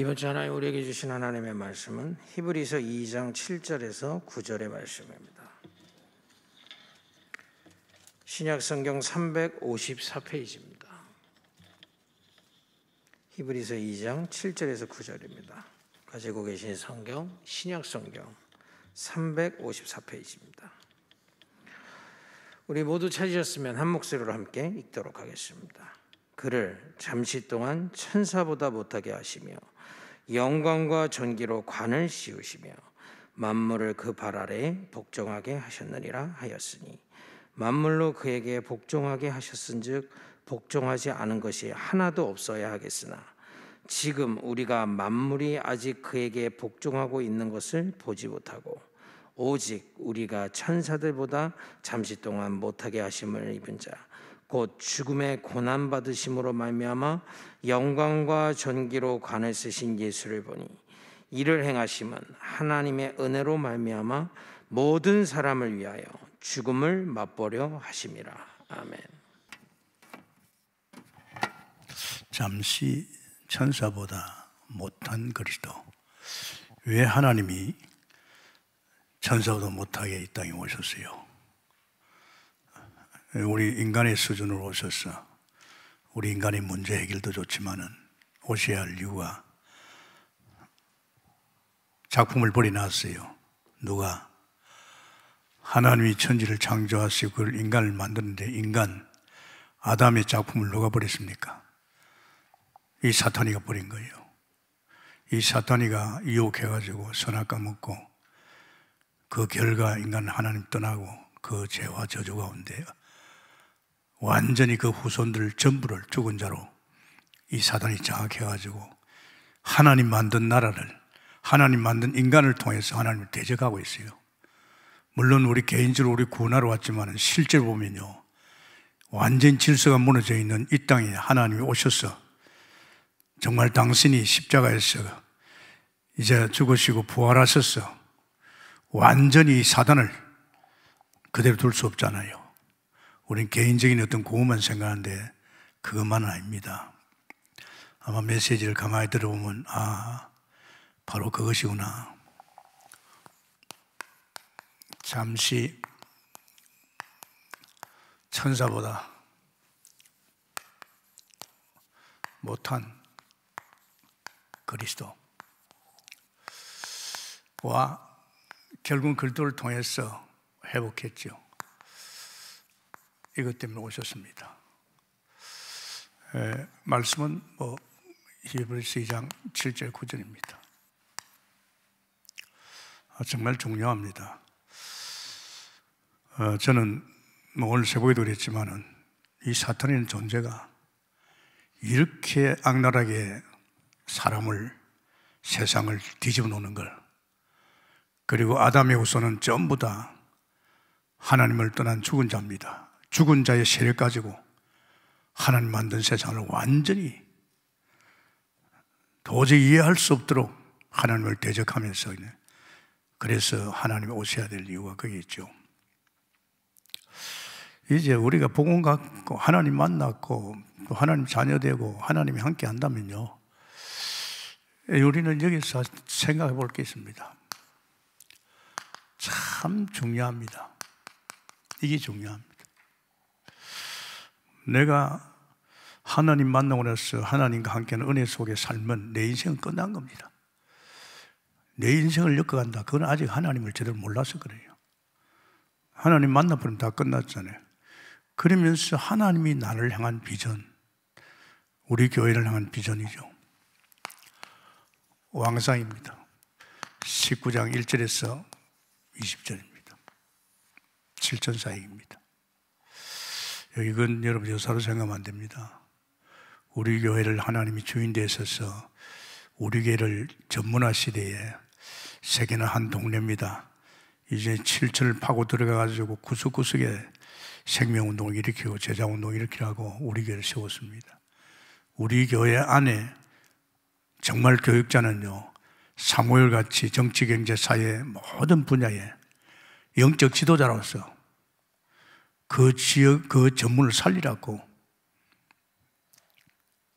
이번 주 하나님 우리에게 주신 하나님의 말씀은 히브리서 2장 7절에서 9절의 말씀입니다. 신약 성경 354페이지입니다. 히브리서 2장 7절에서 9절입니다. 가지고 계신 성경 신약 성경 354페이지입니다. 우리 모두 찾으셨으면 한 목소리로 함께 읽도록 하겠습니다. 그를 잠시 동안 천사보다 못하게 하시며 영광과 전기로 관을 씌우시며 만물을 그 발 아래 복종하게 하셨느니라 하였으니 만물로 그에게 복종하게 하셨은즉 복종하지 않은 것이 하나도 없어야 하겠으나 지금 우리가 만물이 아직 그에게 복종하고 있는 것을 보지 못하고 오직 우리가 천사들보다 잠시 동안 못하게 하심을 입은 자곧 죽음의 고난 받으심으로 말미암아 영광과 전기로관했쓰신 예수를 보니 이를 행하심은 하나님의 은혜로 말미암아 모든 사람을 위하여 죽음을 맛보려 하심이라. 아멘. 잠시 천사보다 못한 그리스도. 왜 하나님이 천사보다 못하게 이 땅에 오셨어요? 예, 우리 인간의 수준으로 오셔서 우리 인간의 문제 해결도 좋지만은 오셔야 할 이유가 작품을 버려놨어요. 누가? 하나님이 천지를 창조하시고 그걸 인간을 만드는데 인간, 아담의 작품을 누가 버렸습니까? 이 사탄이가 버린 거예요. 이 사탄이가 유혹해가지고 선악과 먹고 그 결과 인간 은 하나님 떠나고 그 죄와 저주 가운데 완전히 그 후손들 전부를 죽은 자로 이 사단이 장악해가지고 하나님 만든 나라를 하나님 만든 인간을 통해서 하나님을 대적하고 있어요. 물론 우리 개인적으로 우리 구원하러 왔지만 실제로 보면요. 완전 질서가 무너져 있는 이 땅에 하나님이 오셔서 정말 당신이 십자가에서 이제 죽으시고 부활하셔서 완전히 사단을 그대로 둘 수 없잖아요. 우린 개인적인 어떤 고음만 생각하는데 그것만은 아닙니다. 아마 메시지를 가만히 들어보면 아 바로 그것이구나. 잠시 천사보다 못한 그리스도와 결국 그리스도를 통해서 회복했죠. 이것 때문에 오셨습니다. 에, 예, 말씀은 뭐 히브리서 2장 7절 9절입니다. 아, 정말 중요합니다. 어, 저는 뭐 오늘 새벽에도 그랬지만은 이 사탄이라는 존재가 이렇게 악랄하게 사람을 세상을 뒤집어 놓는 걸 그리고 아담의 후손은 전부 다 하나님을 떠난 죽은 자입니다. 죽은 자의 세를 가지고 하나님 만든 세상을 완전히 도저히 이해할 수 없도록 하나님을 대적하면서 그래서 하나님이 오셔야 될 이유가 그게 있죠. 이제 우리가 복음 갖고 하나님 만났고 또 하나님 자녀 되고 하나님이 함께 한다면요. 예, 우리는 여기서 생각해 볼 게 있습니다. 참 중요합니다. 이게 중요합니다. 내가 하나님 만나고 나서 하나님과 함께하는 은혜 속에 살면 내 인생은 끝난 겁니다. 내 인생을 엮어간다. 그건 아직 하나님을 제대로 몰라서 그래요. 하나님 만나버리면 다 끝났잖아요. 그러면서 하나님이 나를 향한 비전, 우리 교회를 향한 비전이죠. 왕상입니다. 19장 1절에서 20절입니다. 7천 사이입니다. 이건 여러분 여사로 생각하면 안 됩니다. 우리 교회를 하나님이 주인 되셔서 우리 교회를 전문화 시대에 세계는 한 동네입니다. 이제 7천을 파고 들어가가지고 구석구석에 생명운동을 일으키고 제자운동을 일으키라고 우리 교회를 세웠습니다. 우리 교회 안에 정말 교육자는요, 사무엘같이 정치, 경제, 사회 모든 분야에 영적 지도자로서 그 지역, 그 전문을 살리라고.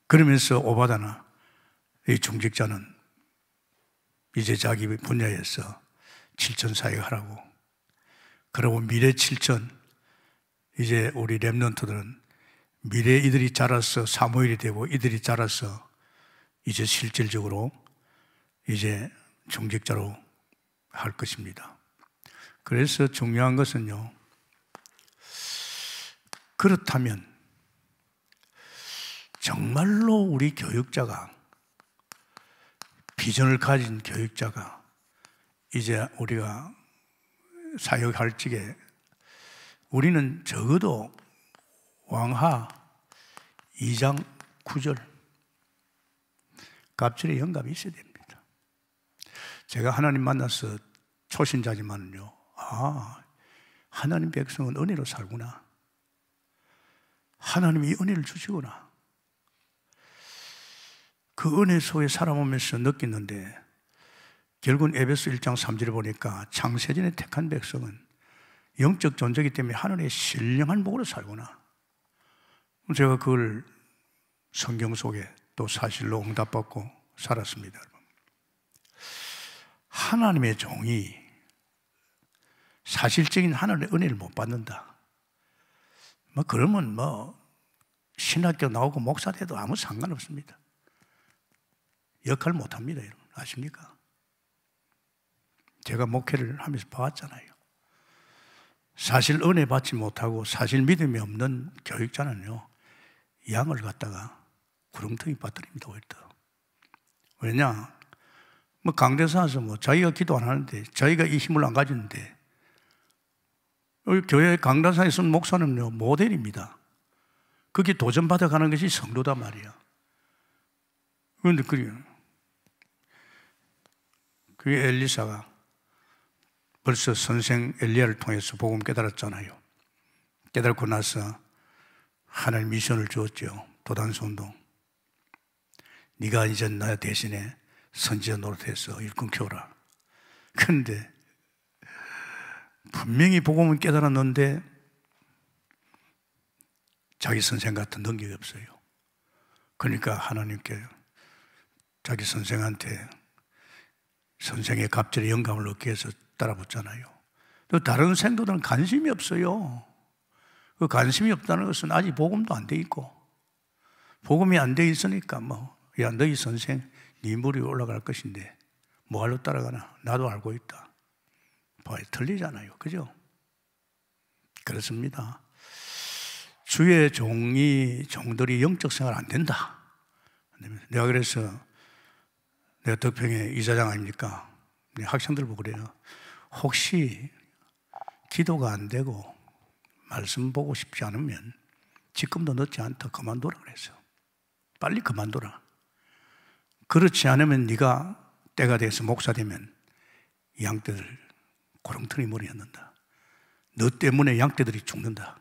그러면서 오바다나 이 중직자는 이제 자기 분야에서 7천 사역 하라고. 그러고 미래 7천, 이제 우리 랩런트들은 미래 이들이 자라서 사무엘이 되고 이들이 자라서 이제 실질적으로 이제 중직자로 할 것입니다. 그래서 중요한 것은요, 그렇다면 정말로 우리 교육자가 비전을 가진 교육자가 이제 우리가 사역할 적에 우리는 적어도 왕하 2장 9절 갑질의 영감이 있어야 됩니다. 제가 하나님 만나서 초신자지만요 아, 하나님 백성은 은혜로 살구나. 하나님이 은혜를 주시구나. 그 은혜 속에 살아오면서 느꼈는데 결국은 에베스 1장 3절을 보니까 창세전에 택한 백성은 영적 존재이기 때문에 하늘의 신령한 복으로 살구나. 제가 그걸 성경 속에 또 사실로 응답받고 살았습니다. 하나님의 종이 사실적인 하늘의 은혜를 못 받는다. 뭐 그러면 뭐 신학교 나오고 목사 돼도 아무 상관없습니다. 역할 못합니다. 여러분 아십니까? 제가 목회를 하면서 봐왔잖아요. 사실 은혜 받지 못하고 사실 믿음이 없는 교육자는요 양을 갖다가 구렁텅이 빠뜨립니다. 오히려 왜냐? 뭐 강대사에서 뭐 자기가 기도 안 하는데 자기가 이 힘을 안가졌는데 교회 강단상에 쓴 목사는요, 모델입니다. 그게 도전받아가는 것이 성도다 말이야. 그런데 그래요. 그 엘리사가 벌써 선생 엘리아를 통해서 복음 깨달았잖아요. 깨달고 나서 하늘 미션을 주었죠. 도단선동 네가 이제 나 대신에 선지자 노릇해서 일꾼 키워라. 근데 분명히 복음을 깨달았는데 자기 선생 같은 능력이 없어요. 그러니까 하나님께 자기 선생한테 선생의 갑질의 영감을 얻기 위해서 따라붙잖아요. 또 다른 생도들은 관심이 없어요. 그 관심이 없다는 것은 아직 복음도 안 돼 있고 복음이 안 돼 있으니까 뭐야 너희 선생 네 물이 올라갈 것인데 뭐할로 따라가나 나도 알고 있다. 보에 틀리잖아요. 그죠? 그렇습니다. 주의 종이, 종들이 영적 생활 안 된다. 내가 그래서 내가 덕평의 이사장 아닙니까? 네, 학생들 보고 그래요. 혹시 기도가 안 되고 말씀 보고 싶지 않으면 지금도 늦지 않다. 그만둬라 그래서. 빨리 그만둬라. 그렇지 않으면 네가 때가 돼서 목사 되면 양떼들 고렁텅이 머리 얻는다. 너 때문에 양떼들이 죽는다.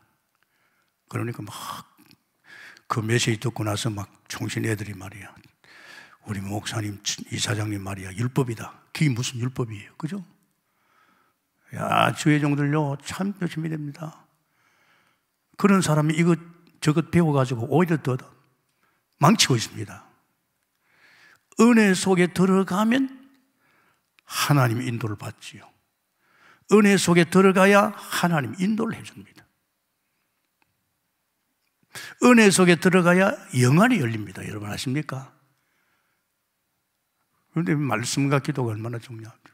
그러니까 막 그 메시지 듣고 나서 막 종신 애들이 말이야. 우리 목사님, 이사장님 말이야. 율법이다. 그게 무슨 율법이에요. 그죠? 야, 주의 종들요. 참 조심이 됩니다. 그런 사람이 이것 저것 배워가지고 오히려 더 망치고 있습니다. 은혜 속에 들어가면 하나님 인도를 받지요. 은혜 속에 들어가야 하나님 인도를 해줍니다. 은혜 속에 들어가야 영안이 열립니다. 여러분 아십니까? 그런데 말씀과 기도가 얼마나 중요합니까?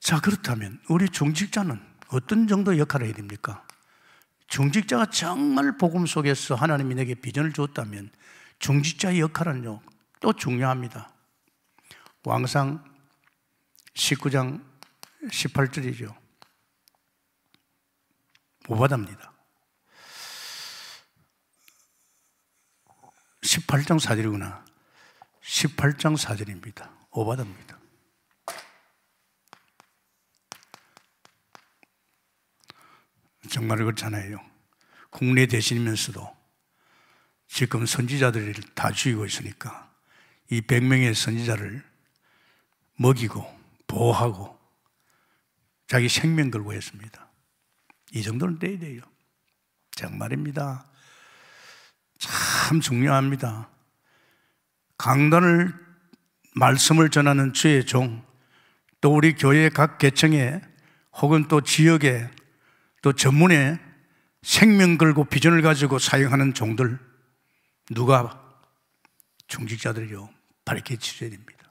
자, 그렇다면 우리 중직자는 어떤 정도 역할을 해야 됩니까? 중직자가 정말 복음 속에서 하나님이 내게 비전을 주었다면 중직자의 역할은요, 또 중요합니다. 왕상 19장 18절이죠. 오바답니다. 18장 4절이구나. 18장 4절입니다. 오바답니다. 정말 그렇잖아요. 국내 대신이면서도 지금 선지자들을 다 죽이고 있으니까 이 100명의 선지자를 먹이고 보호하고 자기 생명 걸고 했습니다. 이 정도는 돼야 돼요. 정말입니다. 참 중요합니다. 강단을 말씀을 전하는 주의 종, 또 우리 교회 각 계층에 혹은 또 지역에 또 전문에 생명 걸고 비전을 가지고 사용하는 종들 누가 중직자들이요 밝게 치셔야 됩니다.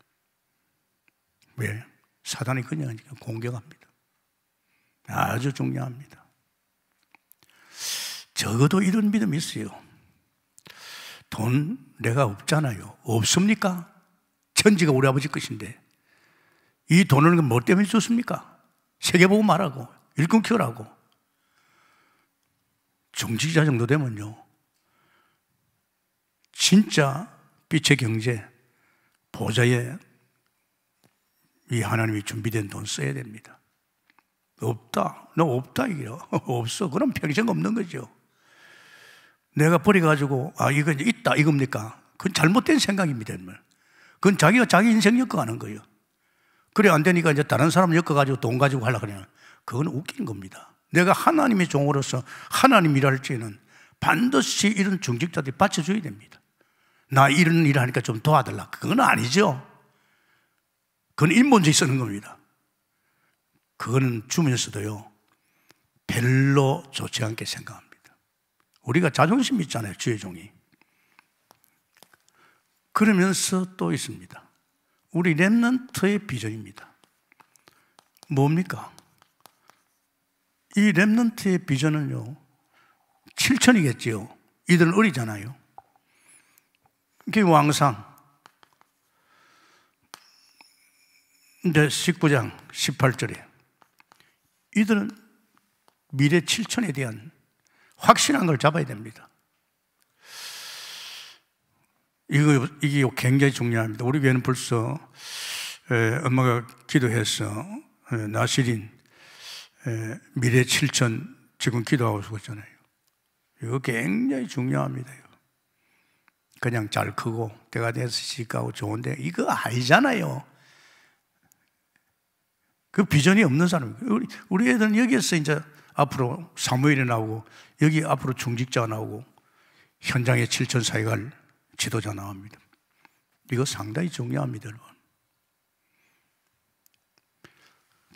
왜? 사단이 그냥 공격합니다. 아주 중요합니다. 적어도 이런 믿음이 있어요. 돈 내가 없잖아요. 없습니까? 천지가 우리 아버지 것인데 이 돈을 뭐 때문에 줬습니까? 세계보고 말하고 일꾼 키우라고 정치자 정도 되면요 진짜 빛의 경제 보좌에 이 하나님이 준비된 돈 써야 됩니다. 없다. 너 없다 이게 없어. 그럼 평생 없는 거죠. 내가 버려가지고 아 이건 있다 이겁니까? 그건 잘못된 생각입니다. 그건 자기가 자기 인생 엮어가는 거예요. 그래 안 되니까 이제 다른 사람 엮어가지고 돈 가지고 하려 그래요. 그건 웃긴 겁니다. 내가 하나님의 종으로서 하나님 일할지는 반드시 이런 중직자들이 받쳐줘야 됩니다. 나 이런 일 하니까 좀 도와달라. 그건 아니죠. 그건 인본주의 쓰는 겁니다. 그거는 주면서도요, 별로 좋지 않게 생각합니다. 우리가 자존심 있잖아요, 주의 종이. 그러면서 또 있습니다. 우리 랩런트의 비전입니다. 뭡니까? 이 랩런트의 비전은요, 7천이겠지요. 이들은 어리잖아요. 이게 왕상, 근데 19장 18절에 이들은 미래 7천에 대한 확실한 걸 잡아야 됩니다. 이거, 이게 굉장히 중요합니다. 우리 교회는 벌써 에, 엄마가 기도해서 에, 나시린 에, 미래 7천 지금 기도하고 있잖아요. 이거 굉장히 중요합니다. 그냥 잘 크고 때가 돼서 시집 좋은데 이거 아니잖아요. 그 비전이 없는 사람이에요. 우리, 우리 애들은 여기에서 이제 앞으로 사무엘이 나오고 여기 앞으로 중직자 가 나오고 현장에 7천 사역할 지도자 나옵니다. 이거 상당히 중요합니다, 여러분.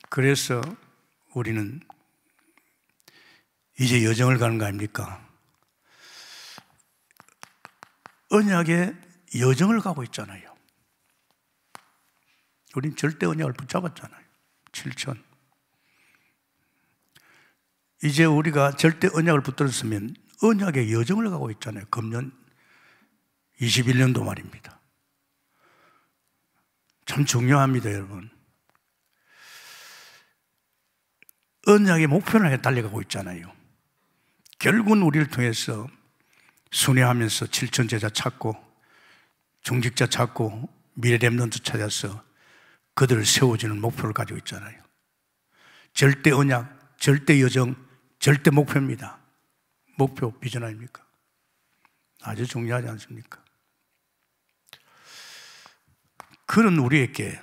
그래서 우리는 이제 여정을 가는 거 아닙니까? 언약의 여정을 가고 있잖아요. 우린 절대 언약을 붙잡았잖아요. 7천. 이제 우리가 절대 언약을 붙들었으면 언약의 여정을 가고 있잖아요. 금년 21년도 말입니다. 참 중요합니다, 여러분. 언약의 목표를 향해 달려가고 있잖아요. 결국은 우리를 통해서 순회하면서 7천 제자 찾고 중직자 찾고 미래 렘넌트 찾아서 그들을 세워주는 목표를 가지고 있잖아요. 절대 언약, 절대 여정, 절대 목표입니다. 목표, 비전 아닙니까? 아주 중요하지 않습니까? 그런 우리에게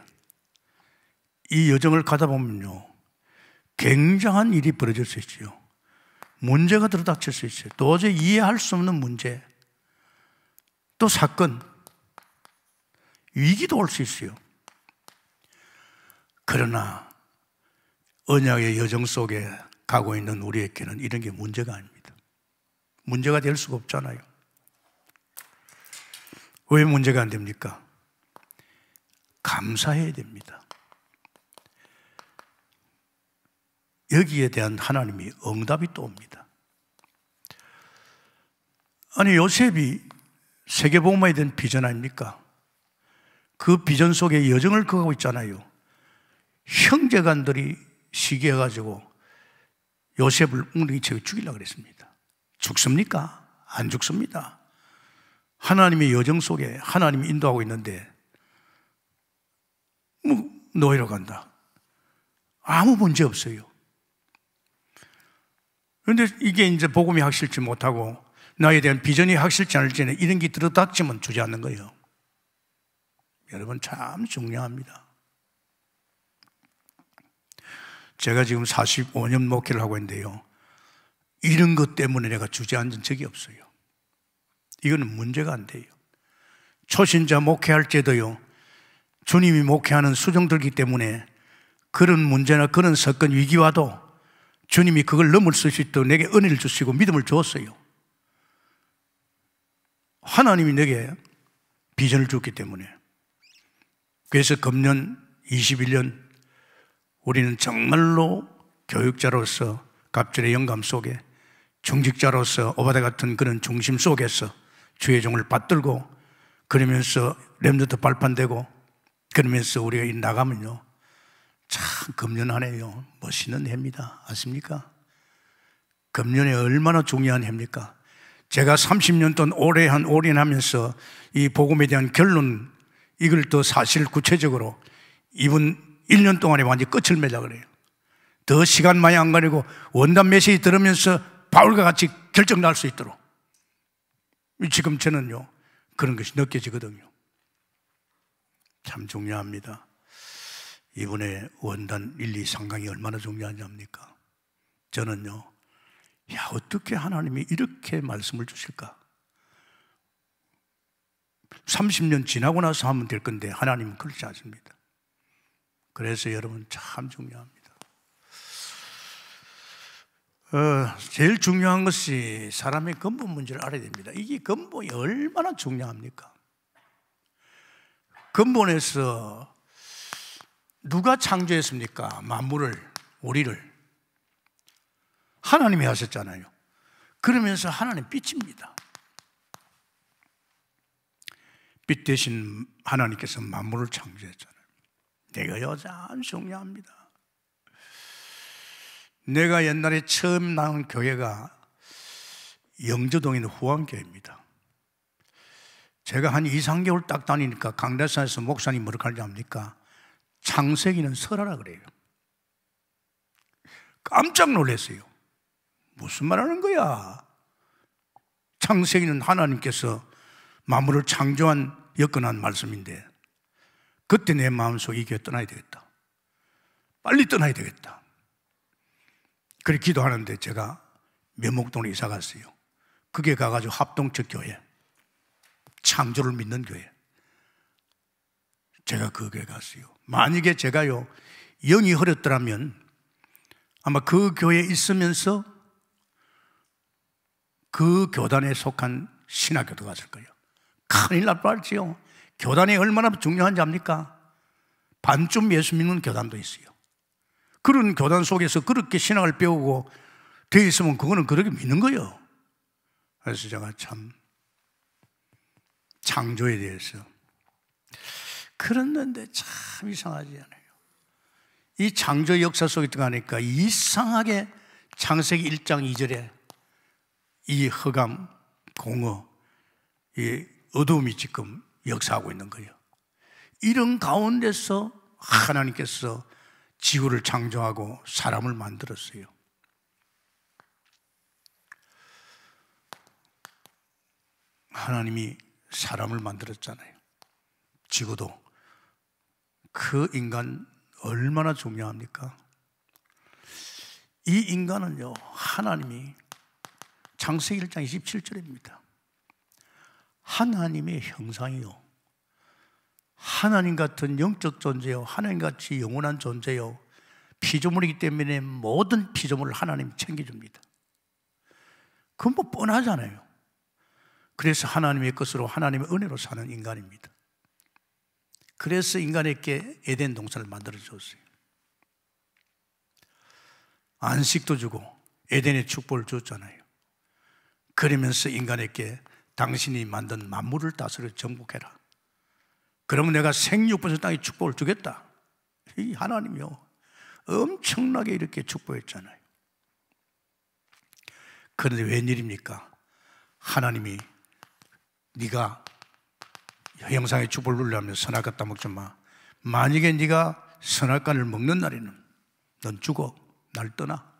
이 여정을 가다 보면요. 굉장한 일이 벌어질 수 있지요. 문제가 들어닥칠 수 있어요. 도저히 이해할 수 없는 문제. 또 사건. 위기도 올 수 있어요. 그러나 언약의 여정 속에 가고 있는 우리에게는 이런 게 문제가 아닙니다. 문제가 될 수가 없잖아요. 왜 문제가 안 됩니까? 감사해야 됩니다. 여기에 대한 하나님이 응답이 또 옵니다. 아니, 요셉이 세계복음에 대한 비전 아닙니까? 그 비전 속에 여정을 그고 있잖아요. 형제간들이 시기해가지고 요셉을 웅덩이채워 죽이려고 그랬습니다. 죽습니까? 안 죽습니다. 하나님의 여정 속에 하나님이 인도하고 있는데, 뭐, 노예로 간다. 아무 문제 없어요. 그런데 이게 이제 복음이 확실치 못하고 나에 대한 비전이 확실치 않을지는 이런 게 들어닥치면 주지 않는 거예요. 여러분 참 중요합니다. 제가 지금 45년 목회를 하고 있는데요. 이런 것 때문에 내가 주저앉은 적이 없어요. 이거는 문제가 안 돼요. 초신자 목회할 때도요. 주님이 목회하는 수종들기 때문에 그런 문제나 그런 사건 위기와도 주님이 그걸 넘을 수 있도록 내게 은혜를 주시고 믿음을 주었어요. 하나님이 내게 비전을 줬기 때문에. 그래서 금년 21년 우리는 정말로 교육자로서 갑질의 영감 속에 중직자로서 오바다 같은 그런 중심 속에서 주의 종을 받들고 그러면서 렘드도 발판되고 그러면서 우리가 이 나가면요 참 금년하네요 멋있는 해입니다 아십니까? 금년에 얼마나 중요한 해입니까? 제가 30년 동안 오래 한 올인하면서 이 복음에 대한 결론 이걸 또 사실 구체적으로 이분 1년 동안에 완전히 끝을 맺어 그래요. 더 시간 많이 안 가리고 원단 메시지 들으면서 바울과 같이 결정 날 수 있도록. 지금 저는요, 그런 것이 느껴지거든요. 참 중요합니다. 이번에 원단 1, 2 상강이 얼마나 중요한지 압니까? 저는요, 야, 어떻게 하나님이 이렇게 말씀을 주실까? 30년 지나고 나서 하면 될 건데, 하나님은 그렇지 않습니다. 그래서 여러분 참 중요합니다. 어, 제일 중요한 것이 사람의 근본 문제를 알아야 됩니다. 이게 근본이 얼마나 중요합니까? 근본에서 누가 창조했습니까? 만물을, 우리를. 하나님이 하셨잖아요. 그러면서 하나님 빛입니다. 빛 대신 하나님께서 만물을 창조했죠. 내가 여자는 중요합니다. 내가 옛날에 처음 나온 교회가 영주동인후원교회입니다 제가 한 2, 3개월 딱 다니니까 강대사에서 목사님 뭐라고 하지 압니까? 창세기는 설하라 그래요. 깜짝 놀랐어요. 무슨 말 하는 거야? 창세기는 하나님께서 만물을 창조한 여건한 말씀인데 그때 내 마음속에 이게 떠나야 되겠다. 빨리 떠나야 되겠다. 그렇게 기도하는데 제가 면목동에 이사 갔어요. 그게 가가지고 합동적 교회, 창조를 믿는 교회. 제가 그게 갔어요. 만약에 제가요, 영이 흐렸더라면 아마 그 교회에 있으면서 그 교단에 속한 신학교도 갔을 거예요. 큰일 날 뻔했지요. 교단이 얼마나 중요한지 압니까? 반쯤 예수 믿는 교단도 있어요. 그런 교단 속에서 그렇게 신앙을 배우고 되 있으면 그거는 그렇게 믿는 거예요. 그래서 제가 참 창조에 대해서 그랬는데 참 이상하지 않아요. 이 창조 역사 속에 들어가니까 이상하게 창세기 1장 2절에 이 허감, 공허, 이어두이 지금 역사하고 있는 거예요. 이런 가운데서 하나님께서 지구를 창조하고 사람을 만들었어요. 하나님이 사람을 만들었잖아요. 지구도. 그 인간 얼마나 중요합니까? 이 인간은요, 하나님이 창세기 1장 27절입니다. 하나님의 형상이요. 하나님 같은 영적 존재요. 하나님 같이 영원한 존재요. 피조물이기 때문에 모든 피조물을 하나님 이 챙겨줍니다. 그건 뭐 뻔하잖아요. 그래서 하나님의 것으로 하나님의 은혜로 사는 인간입니다. 그래서 인간에게 에덴 동산을 만들어 줬어요. 안식도 주고 에덴의 축복을 줬잖아요. 그러면서 인간에게 당신이 만든 만물을 다스려 정복해라. 그러면 내가 생육분의 땅에 축복을 주겠다. 이 하나님이요. 엄청나게 이렇게 축복했잖아요. 그런데 웬일입니까? 하나님이 네가 형상의 축복을 누리려면 선악과 따먹지 마. 만약에 네가 선악과를 먹는 날에는 넌 죽어 날 떠나.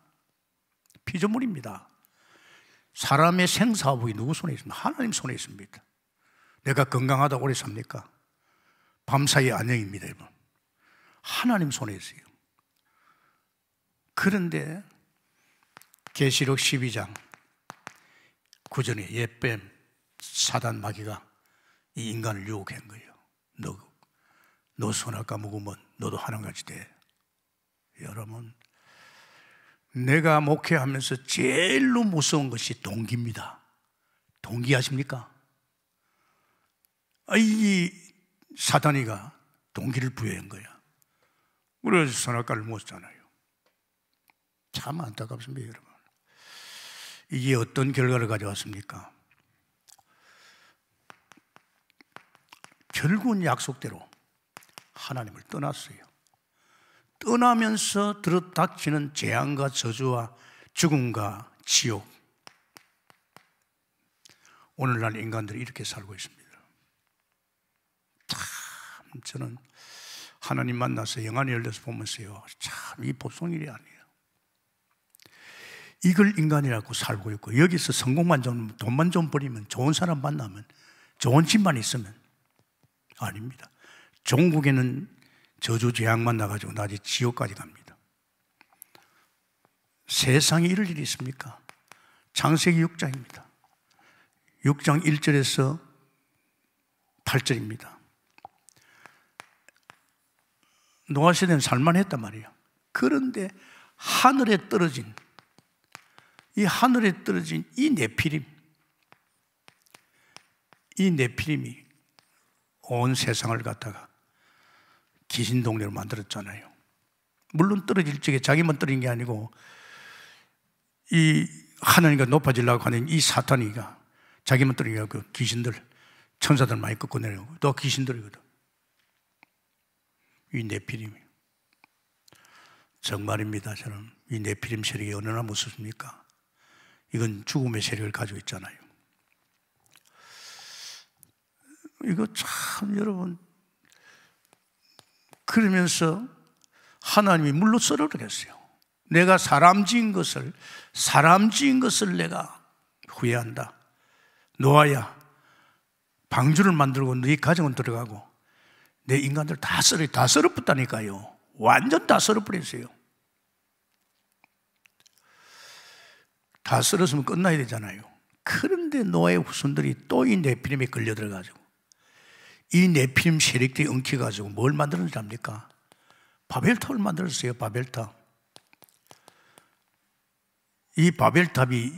피조물입니다. 사람의 생사업이 누구 손에 있습니까? 하나님 손에 있습니다. 내가 건강하다 오래 삽니까? 밤사이 안녕입니다, 여러분. 하나님 손에 있어요. 그런데 계시록 12장 9절에 예뱀 사단 마귀가 이 인간을 유혹한 거예요. 너, 너 손아까 먹으면 너도 하나같이 돼. 여러분 내가 목회하면서 제일로 무서운 것이 동기입니다. 동기 아십니까? 아, 이 사단이가 동기를 부여한 거야. 그래서 선악과를 못잖아요. 참 안타깝습니다, 여러분. 이게 어떤 결과를 가져왔습니까? 결국은 약속대로 하나님을 떠났어요. 떠나면서 들었닥치는 재앙과 저주와 죽음과 지옥. 오늘날 인간들이 이렇게 살고 있습니다. 참 저는 하나님 만나서 영안이 열려서 보면서요. 참이 보통 일이 아니에요. 이걸 인간이라고 살고 있고 여기서 성공만 좀 돈만 좀 버리면 좋은 사람 만나면 좋은 집만 있으면 아닙니다. 종국에는 저주 재앙만 나가지고 나중에 지옥까지 갑니다. 세상에 이럴 일이 있습니까? 장세기 6장입니다. 6장 1절에서 8절입니다. 노아시대는 살만했단 말이에요. 그런데 하늘에 떨어진 이 하늘에 떨어진 이 네피림 이 네피림이 온 세상을 갖다가 귀신 동네를 만들었잖아요. 물론 떨어질 적에 자기만 떨어진 게 아니고 이 하나님과 높아지려고 하는 이 사탄이가 자기만 떨어진 그 귀신들, 천사들 많이 끄고 내려오고 또 귀신들이거든. 이 네피림이. 정말입니다. 저는 이내피림 세력이 어느 나 무섭습니까? 이건 죽음의 세력을 가지고 있잖아요. 이거 참 여러분 그러면서 하나님이 물로 썰어버렸어요. 내가 사람 지은 것을, 사람 지은 것을 내가 후회한다. 노아야, 방주를 만들고 네 가정은 들어가고 내 인간들 다 썰어, 다 썰어붙다니까요. 완전 다 썰어버렸어요. 다 썰었으면 끝나야 되잖아요. 그런데 노아의 후손들이 또이 네피림에 걸려 들어가지고 이 네피림 세력들이 엉켜가지고 뭘 만들었는지 압니까? 바벨탑을 만들었어요, 바벨탑. 이 바벨탑이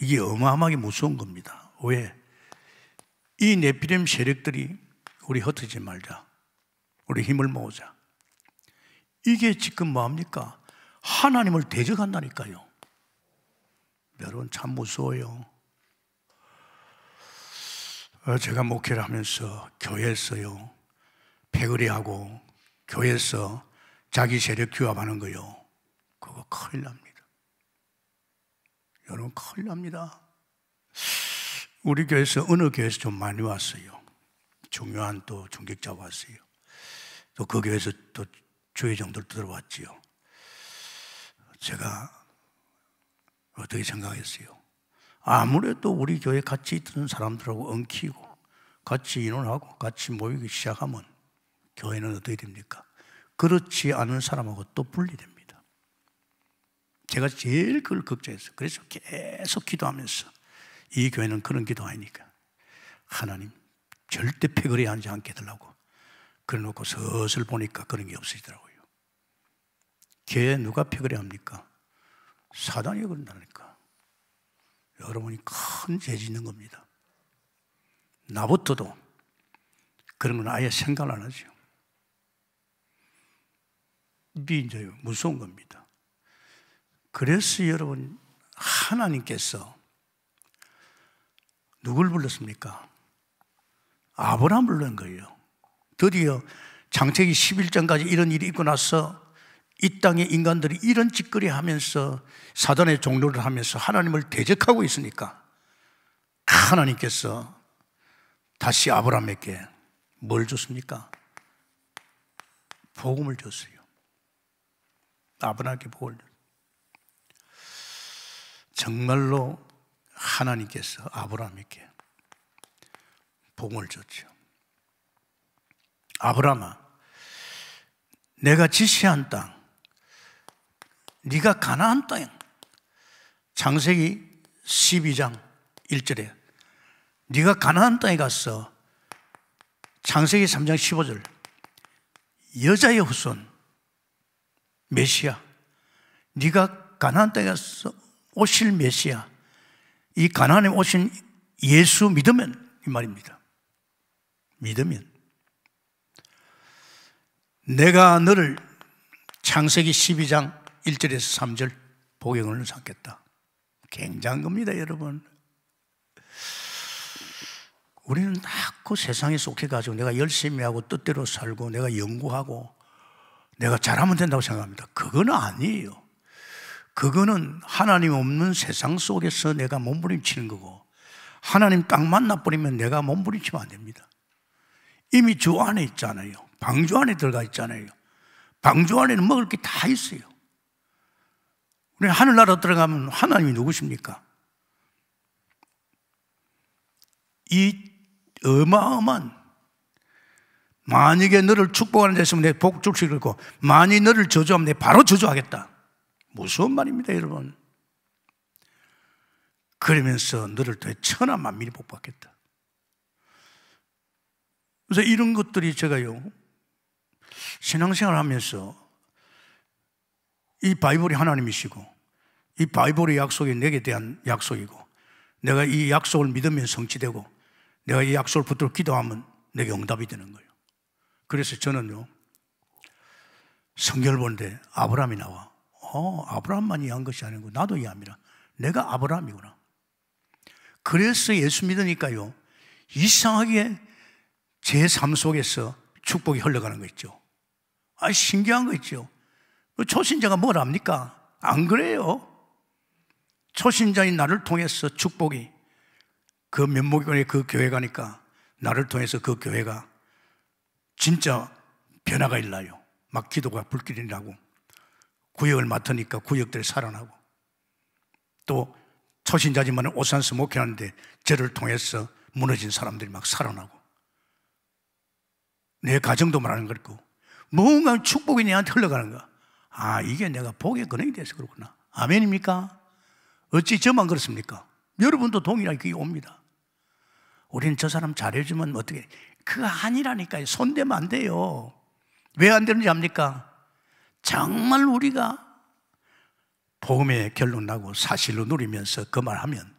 이게 어마어마하게 무서운 겁니다. 왜? 이 네피림 세력들이 우리 흩어지지 말자. 우리 힘을 모으자. 이게 지금 뭐합니까? 하나님을 대적한다니까요. 여러분 참 무서워요. 어, 제가 목회를 하면서 교회에서요, 패거리하고 교회에서 자기 세력 규합하는 거요. 그거 큰일 납니다. 여러분, 큰일 납니다. 우리 교회에서, 어느 교회에서 좀 많이 왔어요. 중요한 또 중직자 왔어요. 또 그 교회에서 또 주의정들 들어왔지요. 제가 어떻게 생각했어요? 아무래도 우리 교회 같이 있던 사람들하고 엉키고 같이 인원하고 같이 모이기 시작하면 교회는 어떻게 됩니까? 그렇지 않은 사람하고 또 분리됩니다. 제가 제일 그걸 걱정했어요. 그래서 계속 기도하면서 이 교회는 그런 기도 아니니까 하나님 절대 패거리에 앉지 않게 달라고 그래놓고 슬슬 보니까 그런 게 없어지더라고요. 교 누가 패거리 합니까? 사단이 그런다니까. 여러분이 큰 죄 짓는 겁니다. 나부터도 그런 건 아예 생각안 하죠. 이게 이제 무서운 겁니다. 그래서 여러분, 하나님께서 누굴 불렀습니까? 아브라함 불른 거예요. 드디어 장태기 11장까지 이런 일이 있고 나서 이 땅의 인간들이 이런 짓거리 하면서 사단의 종로를 하면서 하나님을 대적하고 있으니까 하나님께서 다시 아브라함에게 뭘 줬습니까? 복음을 줬어요. 아브라함에게 복음을 정말로 하나님께서 아브라함에게 복음을 줬죠. 아브라함아, 내가 지시한 땅, 네가 가나안 땅 창세기 12장 1절에 네가 가나안 땅에 가서 창세기 3장 15절 여자의 후손 메시아 네가 가나안 땅에 가서 오실 메시아 이 가나안에 오신 예수 믿으면 이 말입니다. 믿으면 내가 너를 창세기 12장 1절에서 3절 복용을 삼겠다. 굉장한 겁니다, 여러분. 우리는 자꾸 세상에 속해가지고 내가 열심히 하고 뜻대로 살고 내가 연구하고 내가 잘하면 된다고 생각합니다. 그건 아니에요. 그거는 하나님 없는 세상 속에서 내가 몸부림치는 거고 하나님 딱 만나버리면 내가 몸부림치면 안 됩니다. 이미 주 안에 있잖아요. 방주 안에 들어가 있잖아요. 방주 안에는 먹을 게 다 있어요. 그러니까 하늘나라 들어가면 하나님이 누구십니까? 이 어마어마한 만약에 너를 축복하는 데 있으면 내 복죽식을 고 만이 너를 저주하면 내 바로 저주하겠다. 무서운 말입니다, 여러분. 그러면서 너를 더 천하 만민이 복받겠다. 그래서 이런 것들이 제가요, 신앙생활 하면서 이 바이블이 하나님이시고 이 바이블의 약속이 내게 대한 약속이고 내가 이 약속을 믿으면 성취되고 내가 이 약속을 붙들고 기도하면 내게 응답이 되는 거예요. 그래서 저는요, 성결을 보는데 아브라함이 나와. 어, 아브라함만 이해한 것이 아니고 나도 이해이라 내가 아브라함이구나. 그래서 예수 믿으니까요, 이상하게 제 삶 속에서 축복이 흘러가는 거 있죠. 아, 신기한 거 있죠. 뭐 초신자가 뭘 압니까? 안 그래요. 초신자인 나를 통해서 축복이 그 면목이간의 그 교회가니까 나를 통해서 그 교회가 진짜 변화가 일나요. 막 기도가 불길이 나고 구역을 맡으니까 구역들이 살아나고 또 초신자지만 오산서 목회하는데 저를 통해서 무너진 사람들이 막 살아나고 내 가정도 말하는 거고 뭔가 축복이 내한테 흘러가는 거야. 아 이게 내가 복의 근원이 돼서 그렇구나. 아멘입니까? 어찌 저만 그렇습니까? 여러분도 동일하게 그게 옵니다. 우리는 저 사람 잘해주면 어떻게, 그거 아니라니까요. 손대면 안 돼요. 왜 안 되는지 압니까? 정말 우리가 복음의 결론 나고 사실로 누리면서 그 말하면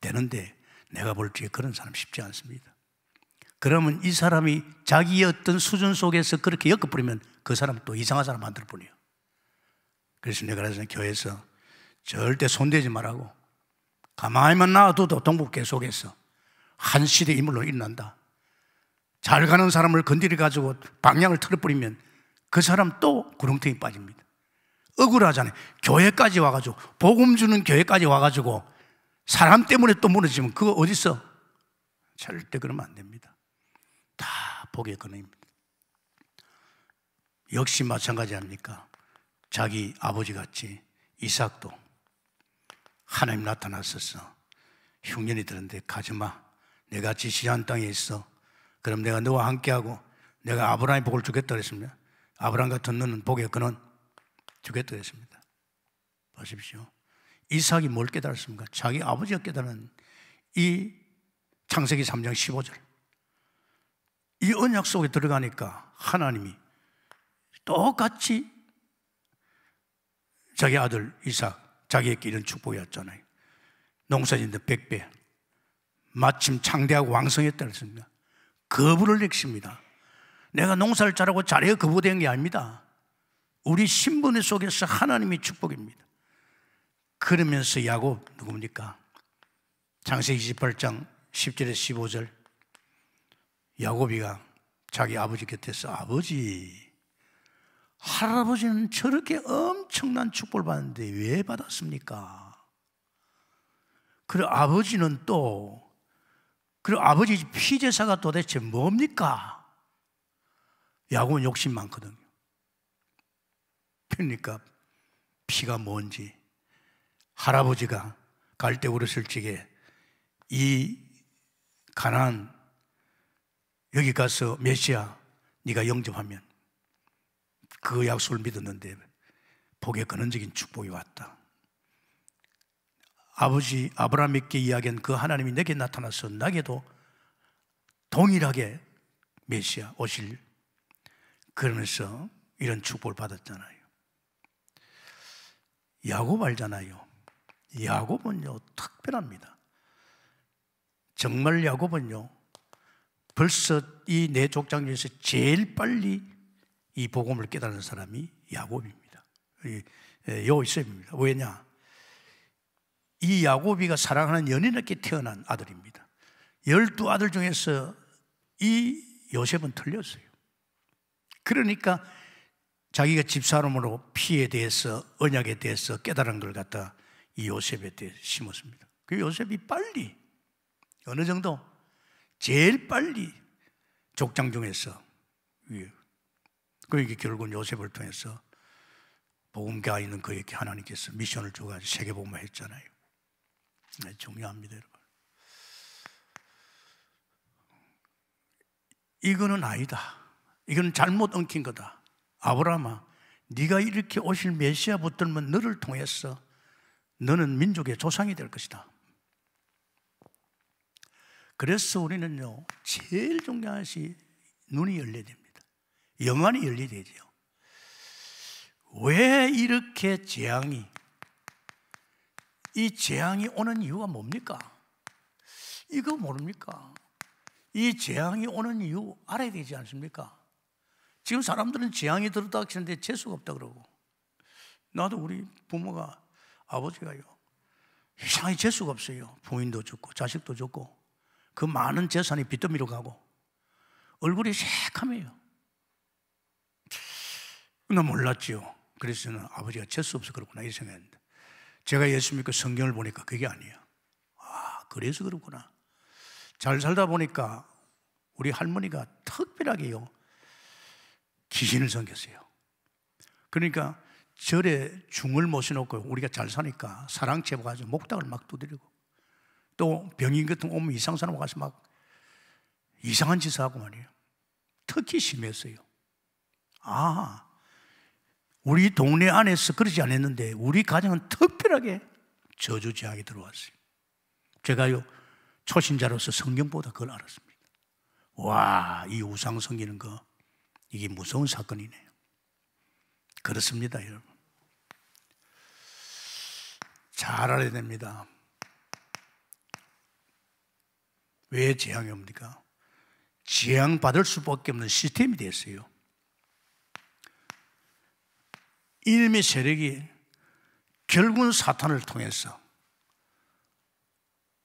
되는데 내가 볼 적에 그런 사람 쉽지 않습니다. 그러면 이 사람이 자기의 어떤 수준 속에서 그렇게 엮어버리면 그 사람 또 이상한 사람 만들 뿐이에요. 그래서 내가 그래서 교회에서 절대 손대지 말라고. 가만히만 놔둬도 동북계 속해서한 시대 인물로 일난다. 잘 가는 사람을 건드려 가지고 방향을 틀어버리면 그 사람 또 구렁텅이 빠집니다. 억울하잖아요. 교회까지 와가지고 복음 주는 교회까지 와가지고 사람 때문에 또 무너지면 그거 어디서 절대 그러면 안 됩니다. 다 복의 근원입니다. 역시 마찬가지 아닙니까? 자기 아버지 같이 이삭도 하나님 나타났었어. 흉년이 드는데 가지 마. 내가 지시한 땅에 있어. 그럼 내가 너와 함께하고 내가 아브라함의 복을 주겠다 그랬습니다. 아브라함 같은 너는 복에 근원 주겠다 그랬습니다. 보십시오. 이삭이 뭘 깨달았습니까? 자기 아버지가 깨달은 이 창세기 3장 15절. 이 언약 속에 들어가니까 하나님이 똑같이 자기 아들 이삭 자기의게이 축복이었잖아요. 농사짓는 100배. 마침 창대하고 왕성했다 그랬습니다. 거부를 내십니다. 내가 농사를 잘하고 잘해 거부된 게 아닙니다. 우리 신분의 속에서 하나님이 축복입니다. 그러면서 야곱 누굽니까? 장세기 28장 10절에서 15절 야곱이가 자기 아버지 곁에서 아버지 할아버지는 저렇게 엄청난 축복을 받는데 왜 받았습니까? 그리고 아버지는 또, 그리고 아버지 피제사가 도대체 뭡니까? 야곱은 욕심 많거든요. 그러니까 피가 뭔지 할아버지가 갈대우릇을 게이 가난 여기 가서 메시아 네가 영접하면 그 약속을 믿었는데 복의 근원적인 축복이 왔다. 아버지 아브라함에게 이야기한 그 하나님이 내게 나타나서 나게도 동일하게 메시아 오실 그러면서 이런 축복을 받았잖아요. 야곱 알잖아요. 야곱은요 특별합니다. 정말 야곱은요 벌써 이 네 족장 중에서 제일 빨리 이 복음을 깨달은 사람이 야곱입니다. 여셉입니다 왜냐? 이 야곱이가 사랑하는 연인에게 태어난 아들입니다. 열두 아들 중에서 이 요셉은 틀렸어요. 그러니까 자기가 집사람으로 피에 대해서 언약에 대해서 깨달은 걸 갖다 이 요셉에 대해 심었습니다. 그 요셉이 빨리 어느 정도 제일 빨리 족장 중에서 그에게 결국은 요셉을 통해서 복음가 있는 그에게 하나님께서 미션을 주어가지고 세계복음화 했잖아요. 네, 중요합니다, 여러분. 이거는 아니다. 이건 잘못 엉킨 거다. 아브라함아, 네가 이렇게 오실 메시아 붙들면 너를 통해서 너는 민족의 조상이 될 것이다. 그래서 우리는요, 제일 중요한 것이 눈이 열려야 됩니다. 영안이 열리게 되죠. 왜 이렇게 재앙이, 이 재앙이 오는 이유가 뭡니까? 이거 모릅니까? 이 재앙이 오는 이유 알아야 되지 않습니까? 지금 사람들은 재앙이 들었다 하시는데 재수가 없다 그러고. 나도 우리 부모가, 아버지가요. 이상하 재수가 없어요. 부인도 죽고, 자식도 죽고. 그 많은 재산이 빚더미로 가고. 얼굴이 새카매요. 나 몰랐지요. 그래서 저는 아버지가 재수 없어 그렇구나 이 생각했는데 제가 예수 믿고 성경을 보니까 그게 아니야. 아 그래서 그렇구나. 잘 살다 보니까 우리 할머니가 특별하게요 귀신을 섬겼어요. 그러니까 절에 중을 모셔놓고 우리가 잘 사니까 사랑 제보가지고 목닥을 막 두드리고 또 병인 같은 오면 이상 사람 와서 막 이상한 짓을 하고 말이에요. 특히 심했어요. 아, 우리 동네 안에서 그러지 않았는데 우리 가정은 특별하게 저주 제약이 들어왔어요. 제가요 초신자로서 성경보다 그걸 알았습니다. 와, 이 우상 섬기는 거 이게 무서운 사건이네요. 그렇습니다, 여러분. 잘 알아야 됩니다. 왜 재앙이 옵니까? 재앙 받을 수밖에 없는 시스템이 됐어요. 이념의 세력이 결국은 사탄을 통해서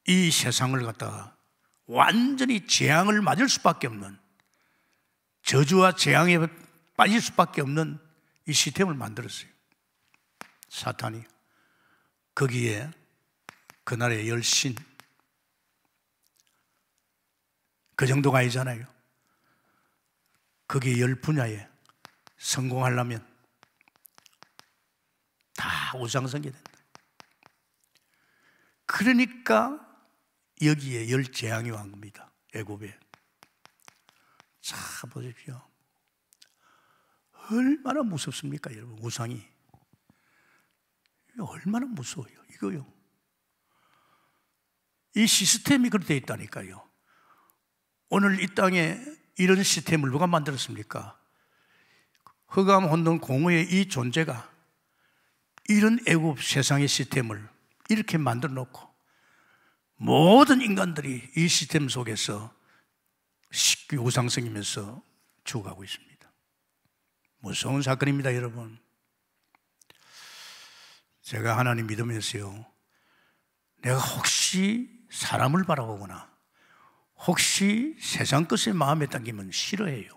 이 세상을 갖다가 완전히 재앙을 맞을 수밖에 없는 저주와 재앙에 빠질 수밖에 없는 이 시스템을 만들었어요. 사탄이 거기에 그날의 열신 그 정도가 아니잖아요. 거기 에열 분야에 성공하려면 우상성계된다. 그러니까 여기에 열 재앙이 온 겁니다. 애굽에. 자, 보십시오. 얼마나 무섭습니까, 여러분, 우상이. 얼마나 무서워요, 이거요. 이 시스템이 그렇게 돼 있다니까요. 오늘 이 땅에 이런 시스템을 누가 만들었습니까? 흑암 혼돈 공허의 이 존재가 이런 애굽 세상의 시스템을 이렇게 만들어 놓고 모든 인간들이 이 시스템 속에서 식기 우상성이면서 죽어가고 있습니다. 무서운 사건입니다, 여러분. 제가 하나님 믿으면서요. 내가 혹시 사람을 바라보거나 혹시 세상 것을 마음에 당기면 싫어해요.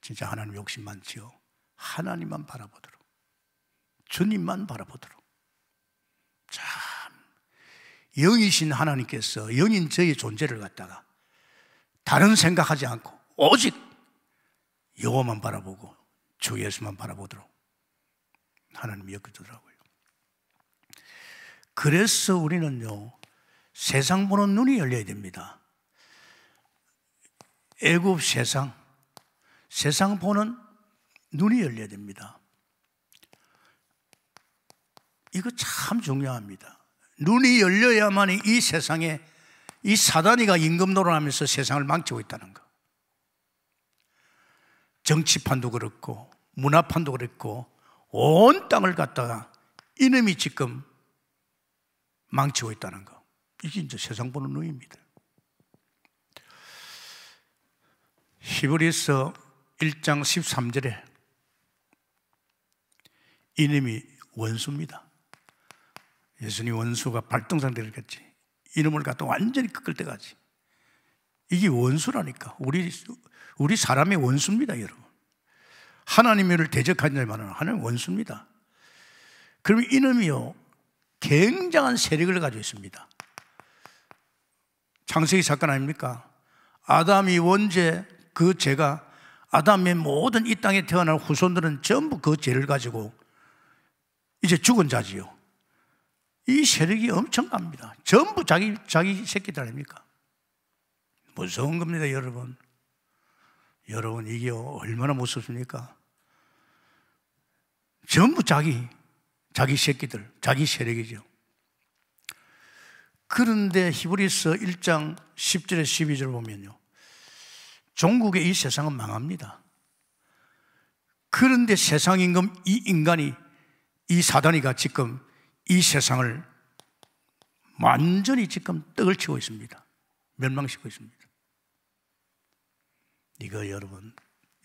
진짜 하나님 욕심 많지요. 하나님만 바라보도록. 주님만 바라보도록. 참, 영이신 하나님께서 영인 저의 존재를 갖다가 다른 생각하지 않고 오직 여호만 바라보고 주 예수만 바라보도록 하나님이 여주더라고요 그래서 우리는요 세상 보는 눈이 열려야 됩니다. 애굽 세상 세상 보는 눈이 열려야 됩니다. 이거 참 중요합니다. 눈이 열려야만 이 세상에 이 사단이가 임금 노릇하면서 세상을 망치고 있다는 거. 정치판도 그렇고 문화판도 그렇고 온 땅을 갖다가 이놈이 지금 망치고 있다는 거. 이게 이제 세상 보는 눈입니다. 히브리서 1장 13절에 이놈이 원수입니다. 예수님 원수가 발등상 태를겠지 이놈을 갖다 완전히 꺾을 때까지. 이게 원수라니까. 우리, 우리 사람의 원수입니다, 여러분. 하나님을 대적하는 자만은 하나님 원수입니다. 그럼 이놈이요, 굉장한 세력을 가지고 있습니다. 창세기 사건 아닙니까? 아담이 원죄, 그 죄가 아담의 모든 이 땅에 태어난 후손들은 전부 그 죄를 가지고 이제 죽은 자지요. 이 세력이 엄청납니다. 전부 자기, 자기 새끼들 아닙니까? 무서운 겁니다, 여러분. 여러분, 이게 얼마나 무섭습니까? 전부 자기, 자기 새끼들, 자기 세력이죠. 그런데 히브리서 1장 10절에 12절 보면요. 종국의 이 세상은 망합니다. 그런데 세상 임금 이 인간이 이 사단이가 지금 이 세상을 완전히 지금 떡을 치고 있습니다. 멸망시키고 있습니다. 이거 여러분,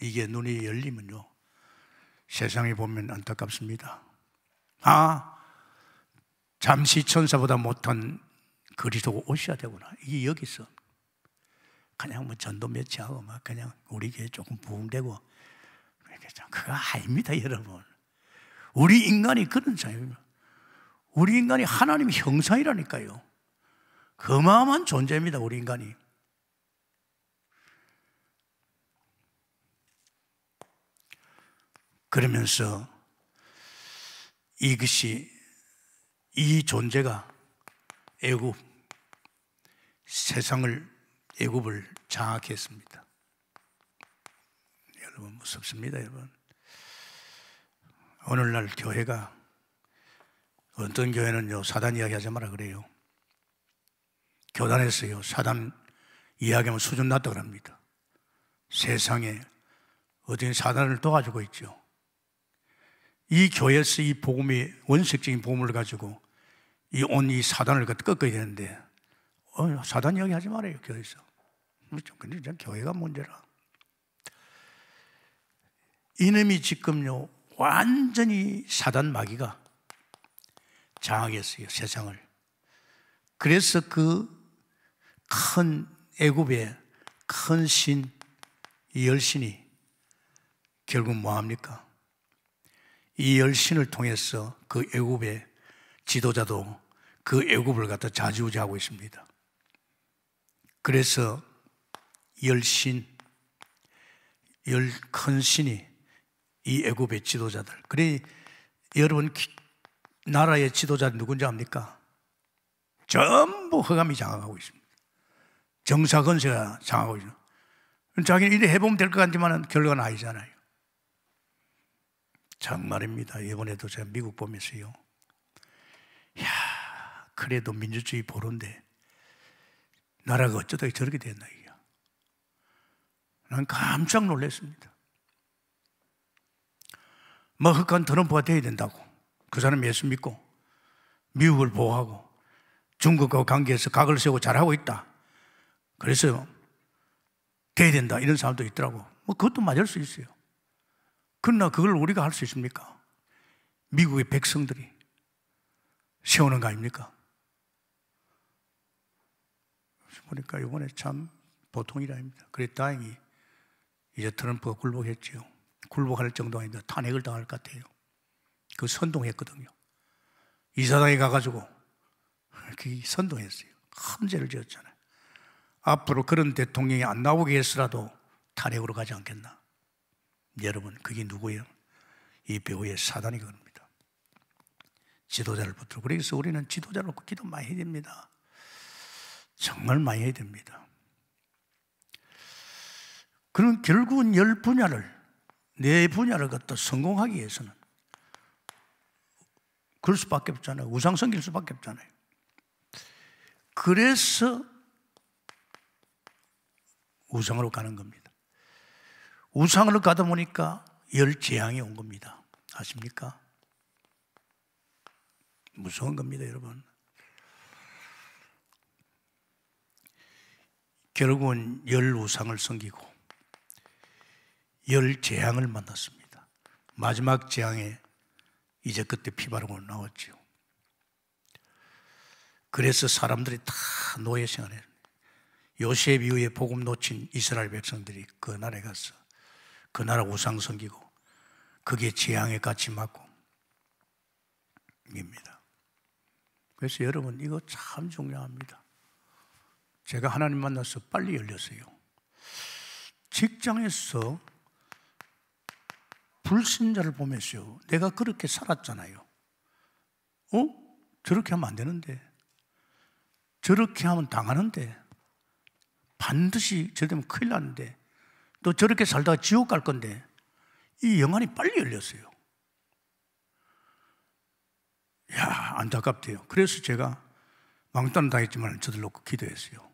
이게 눈이 열리면요. 세상에 보면 안타깝습니다. 아, 잠시 천사보다 못한 그리스도 오셔야 되구나. 이게 여기서. 그냥 뭐 전도 매치하고 막 그냥 우리 교회 조금 부흥되고. 그거 아닙니다, 여러분. 우리 인간이 그런 사람입니다. 우리 인간이 하나님의 형상이라니까요. 그마한 존재입니다, 우리 인간이. 그러면서 이것이 이 존재가 애굽 세상을 애굽을 장악했습니다. 여러분 무섭습니다, 여러분. 오늘날 교회가 어떤 교회는요, 사단 이야기하지 마라 그래요. 교단에서요, 사단 이야기하면 수준 낮다 그럽니다. 세상에 어떤 사단을 떠가지고 있죠. 이 교회에서 이 복음이 원색적인 복음을 가지고 이 온 이 사단을 그 꺾어야 되는데 어, 사단 이야기하지 말아요 교회에서. 그렇죠. 근데 전 교회가 문제라. 이놈이 지금요 완전히 사단 마귀가 장하겠어요, 세상을. 그래서 그 큰 애굽의 큰 신, 열신이 결국 뭐합니까? 이 열신을 통해서 그 애굽의 지도자도 그 애굽을 갖다 자지우지하고 있습니다. 그래서 열신, 열 큰 신이 이 애굽의 지도자들. 그래 여러분 나라의 지도자 누군지 압니까? 전부 허감이 장악하고 있습니다. 정사건세가 장악하고 있습니다. 자기는 이래 해보면 될 것 같지만 결과는 아니잖아요. 정말입니다. 이번에도 제가 미국 보면서요. 야 그래도 민주주의 보론데 나라가 어쩌다 저렇게 됐나 이게. 난 깜짝 놀랐습니다. 뭐 흑한 트럼프가 돼야 된다고. 그 사람 예수 믿고 미국을 보호하고 중국과 관계에서 각을 세우고 잘하고 있다. 그래서 돼야 된다. 이런 사람도 있더라고. 뭐 그것도 맞을 수 있어요. 그러나 그걸 우리가 할 수 있습니까? 미국의 백성들이 세우는 거 아닙니까? 보니까 이번에 참 보통이랍니다. 그래 다행히 이제 트럼프가 굴복했지요. 굴복할 정도 아닌데 탄핵을 당할 것 같아요. 그 선동했거든요. 이사당에 가가지고 그 선동했어요. 큰 죄를 지었잖아요. 앞으로 그런 대통령이 안 나오게 해서라도 탄핵으로 가지 않겠나. 여러분, 그게 누구예요? 이 배우의 사단이 그겁니다. 지도자를 붙들고. 그래서 우리는 지도자를 놓고 기도 많이 해야 됩니다. 정말 많이 해야 됩니다. 그럼 결국은 열 분야를, 네 분야를 갖다 성공하기 위해서는 그럴 수밖에 없잖아요. 우상 섬길 수밖에 없잖아요. 그래서 우상으로 가는 겁니다. 우상으로 가다 보니까 열 재앙이 온 겁니다. 아십니까? 무서운 겁니다, 여러분. 결국은 열 우상을 섬기고 열 재앙을 만났습니다. 마지막 재앙에 이제 그때 피바으로 나왔지요. 그래서 사람들이 다 노예 생활을 요셉 이후에 복음 놓친 이스라엘 백성들이 그 나라에 가서 그 나라 우상 섬기고 그게 재앙에 같이 맞고 입니다. 그래서 여러분 이거 참 중요합니다. 제가 하나님 만나서 빨리 열렸어요. 직장에서 불신자를 보면서요. 내가 그렇게 살았잖아요. 어? 저렇게 하면 안 되는데. 저렇게 하면 당하는데. 반드시 저러면 큰일 났는데또 저렇게 살다가 지옥 갈 건데. 이 영안이 빨리 열렸어요. 야, 안타깝대요. 그래서 제가 망단 당했지만 저들 놓고 기도했어요.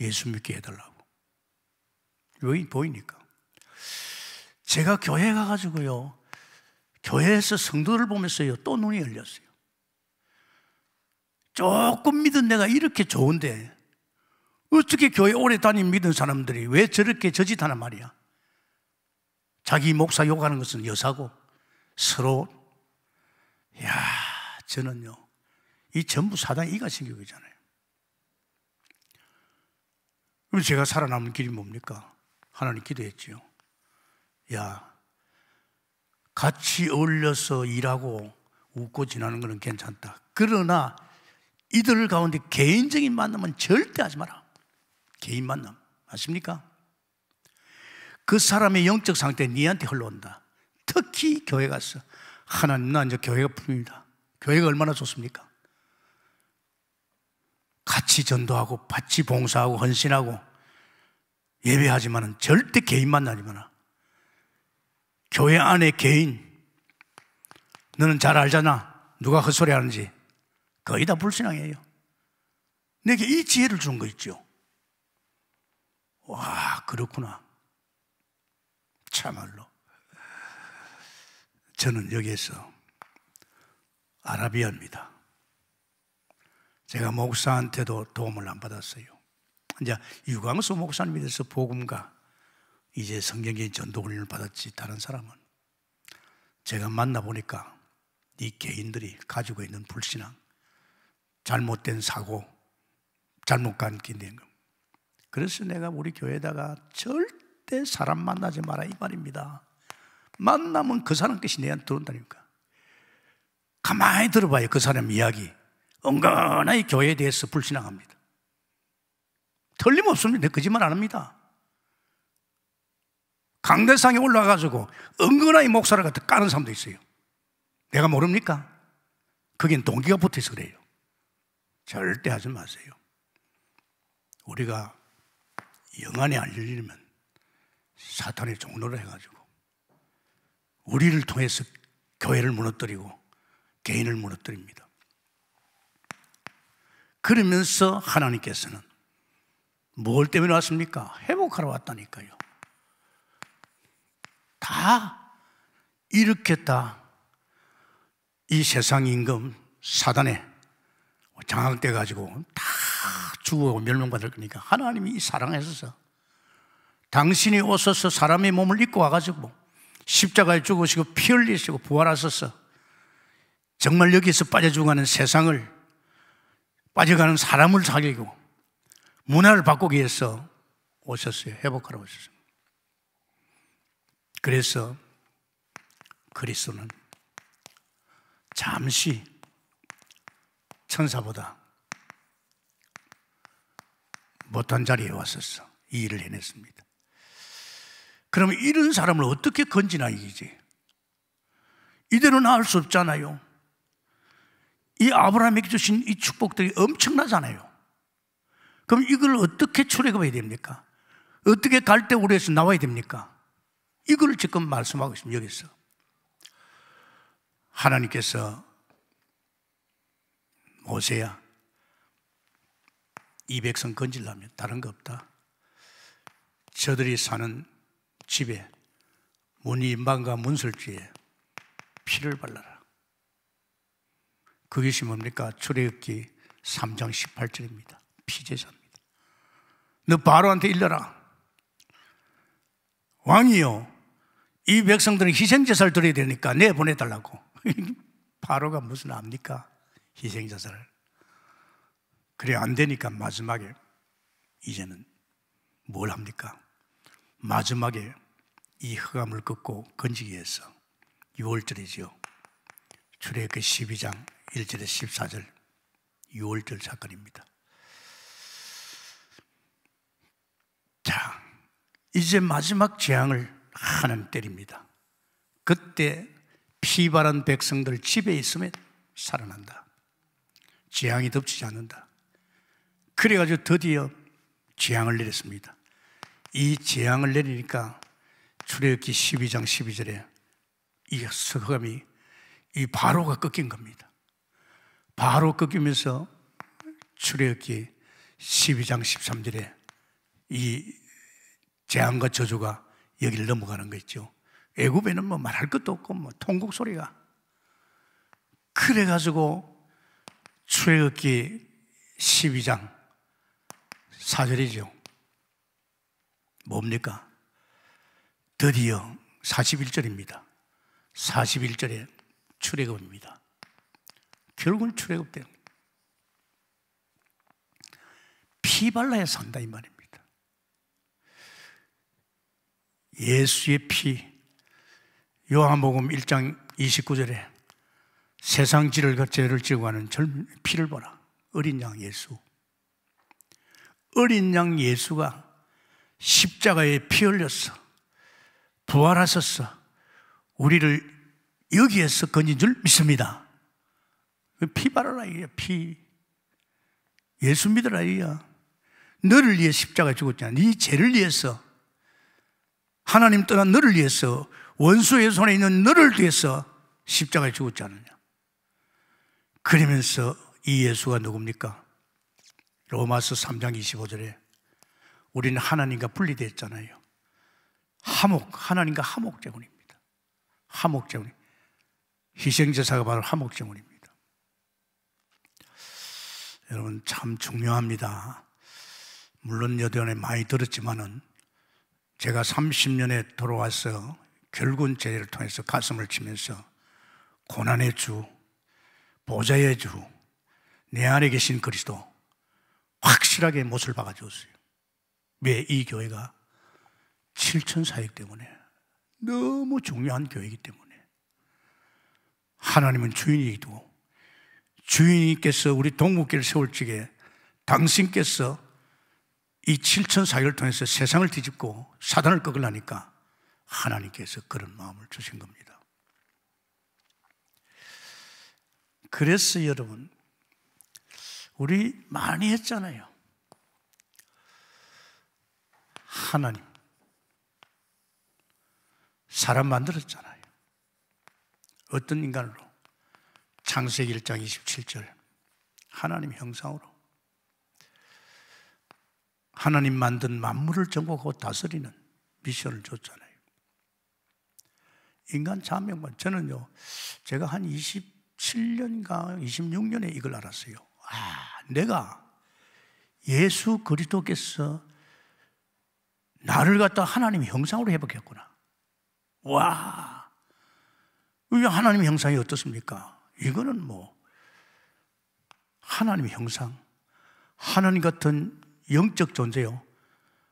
예수 믿게 해달라고. 여기 보이니까. 제가 교회 가가지고요, 교회에서 성도를 보면서요, 또 눈이 열렸어요. 조금 믿은 내가 이렇게 좋은데, 어떻게 교회 오래 다닌 믿은 사람들이 왜 저렇게 저짓하나 말이야? 자기 목사 욕하는 것은 여사고, 서로, 야 저는요, 이 전부 사단 이가신교이잖아요. 그럼 제가 살아남는 길이 뭡니까? 하나님 기도했지요. 야, 같이 어울려서 일하고 웃고 지나는 것은 괜찮다. 그러나 이들 가운데 개인적인 만남은 절대 하지 마라. 개인 만남. 아십니까? 그 사람의 영적 상태 니한테 흘러온다. 특히 교회 가서. 하나님, 나 이제 교회가 풀립니다. 교회가 얼마나 좋습니까? 같이 전도하고, 같이 봉사하고, 헌신하고, 예배하지만은 절대 개인 만나지 마라. 교회 안에 개인, 너는 잘 알잖아. 누가 헛소리 그 하는지. 거의 다 불신앙이에요. 내게 이 지혜를 준 거 있죠. 와, 그렇구나. 참말로. 저는 여기에서 아라비아입니다. 제가 목사한테도 도움을 안 받았어요. 이제 유광수 목사님에 대해서 복음과 이제 성경의 전도 훈련을 받았지 다른 사람은 제가 만나보니까 네 개인들이 가지고 있는 불신앙, 잘못된 사고, 잘못 간 길인 겁 그래서 내가 우리 교회에다가 절대 사람 만나지 마라 이 말입니다. 만나면 그 사람 것이 내한테 들어온다니까. 가만히 들어봐요. 그 사람 이야기. 은근히 교회에 대해서 불신앙합니다. 틀림없습니다. 거짓말 안 합니다. 강대상에 올라가가지고 은근하게 목사를 갖다 까는 사람도 있어요. 내가 모릅니까? 거긴 동기가 붙어서 그래요. 절대 하지 마세요. 우리가 영안에 알려지면 사탄의 종로를 해가지고 우리를 통해서 교회를 무너뜨리고 개인을 무너뜨립니다. 그러면서 하나님께서는 뭘 때문에 왔습니까? 회복하러 왔다니까요. 다 일으켰다. 이 세상 임금 사단에 장악돼 가지고 다 죽어 멸망받을 거니까 하나님이 사랑하셔서 당신이 오셔서 사람의 몸을 입고 와가지고 십자가에 죽으시고 피 흘리시고 부활하셔서 정말 여기서 빠져 죽어가는 세상을 빠져가는 사람을 살리고 문화를 바꾸기 위해서 오셨어요. 회복하러 오셨어요. 그래서 그리스도는 잠시 천사보다 못한 자리에 왔었어. 이 일을 해냈습니다. 그러면 이런 사람을 어떻게 건지나 이지? 이대로 나을 수 없잖아요. 이 아브라함에게 주신 이 축복들이 엄청나잖아요. 그럼 이걸 어떻게 출애굽해야 됩니까? 어떻게 갈대 우리에서 나와야 됩니까? 이걸 지금 말씀하고 있습니다. 여기서. 하나님께서 모세야, 이 백성 건질라면 다른 거 없다. 저들이 사는 집에 문이방과 임 문설주에 피를 발라라. 그것이 뭡니까? 출애굽기 3장 18절입니다. 피제사입니다. 너 바로한테 일러라. 왕이요 이 백성들은 희생제사를 드려야 되니까 내보내달라고. 바로가 무슨 압니까? 희생제사를. 그래, 안 되니까 마지막에, 이제는 뭘 합니까? 마지막에 이 흑암을 긋고 건지기 위해서 6월절이지요. 출애굽기 12장 1절에 14절 6월절 사건입니다. 자, 이제 마지막 재앙을 하는때입니다 그때 피바른 백성들 집에 있으면 살아난다. 재앙이 덮치지 않는다. 그래가지고 드디어 재앙을 내렸습니다. 이 재앙을 내리니까 출애굽기 12장 12절에 이 서감이 이 바로가 꺾인 겁니다. 바로 꺾이면서 출애굽기 12장 13절에 이 재앙과 저주가 여기를 넘어가는 거 있죠. 애굽에는 뭐 말할 것도 없고 뭐 통곡 소리가 그래 가지고 출애굽기 12장 4절이죠. 뭡니까? 드디어 41절입니다. 41절에 출애굽입니다. 결국은 출애굽 때문에 피발라야 산다 이 말입니다. 예수의 피 요한복음 1장 29절에 세상 지를 죄를 지고 하는 젊 피를 보라 어린 양 예수 어린 양 예수가 십자가에 피 흘렸어 부활하셨어 우리를 여기에서 건진 줄 믿습니다 그 피 바르라 이게 피 예수 믿으라 이야 너를 위해 십자가 죽었잖아 네 죄를 위해서 하나님 떠난 너를 위해서 원수의 손에 있는 너를 위해서 십자가에 죽었지 않느냐. 그러면서 이 예수가 누굽니까? 로마서 3장 25절에 우리는 하나님과 분리됐잖아요. 하목, 하나님과 하목제물입니다. 하목제물. 희생제사가 바로 하목제물입니다. 여러분, 참 중요합니다. 물론 여전히 많이 들었지만은 제가 30년에 돌아와서 결군 제례를 통해서 가슴을 치면서 고난의 주, 보좌의 주, 내 안에 계신 그리스도 확실하게 못을 박아주었어요. 왜 이 교회가 7천 사역 때문에 너무 중요한 교회이기 때문에 하나님은 주인이기도 주인님께서 우리 동국길 세울 적에 당신께서 이 7천 사역를 통해서 세상을 뒤집고 사단을 꺾으려니까 하나님께서 그런 마음을 주신 겁니다. 그래서 여러분, 우리 많이 했잖아요. 하나님. 사람 만들었잖아요. 어떤 인간으로? 창세기 1장 27절. 하나님 형상으로. 하나님 만든 만물을 정복하고 다스리는 미션을 줬잖아요. 인간 자명만 저는요. 제가 한 27년간 26년에 이걸 알았어요. 아, 내가 예수 그리스도께서 나를 갖다 하나님의 형상으로 회복했구나. 와. 왜 하나님의 형상이 어떻습니까? 이거는 뭐 하나님의 형상 하나님 같은 영적 존재요.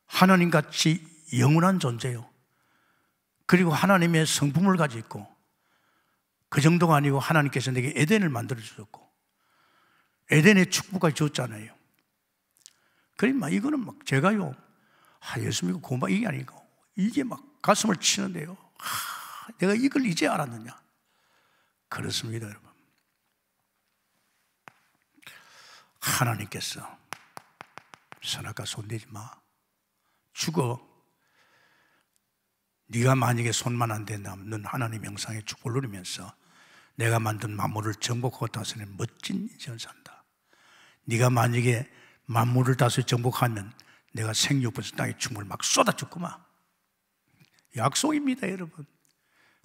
하나님 같이 영원한 존재요. 그리고 하나님의 성품을 가지고 있고 그 정도가 아니고 하나님께서 내게 에덴을 만들어 주셨고 에덴의 축복을 줬잖아요. 그러니까 이거는 막 제가요. 아, 예수 믿고 고마 이게 아니고 이게 막 가슴을 치는데요. 아, 내가 이걸 이제 알았느냐? 그렇습니다, 여러분. 하나님께서 선악과 손대지 마. 죽어. 네가 만약에 손만 안 된다면 넌 하나님 형상에 축복을 누리면서 내가 만든 만물을 정복하고 다스리는 멋진 인생을 산다. 네가 만약에 만물을 다스리 정복하면 내가 생육부에 땅에 춤을 막 쏟아 죽구만. 약속입니다, 여러분.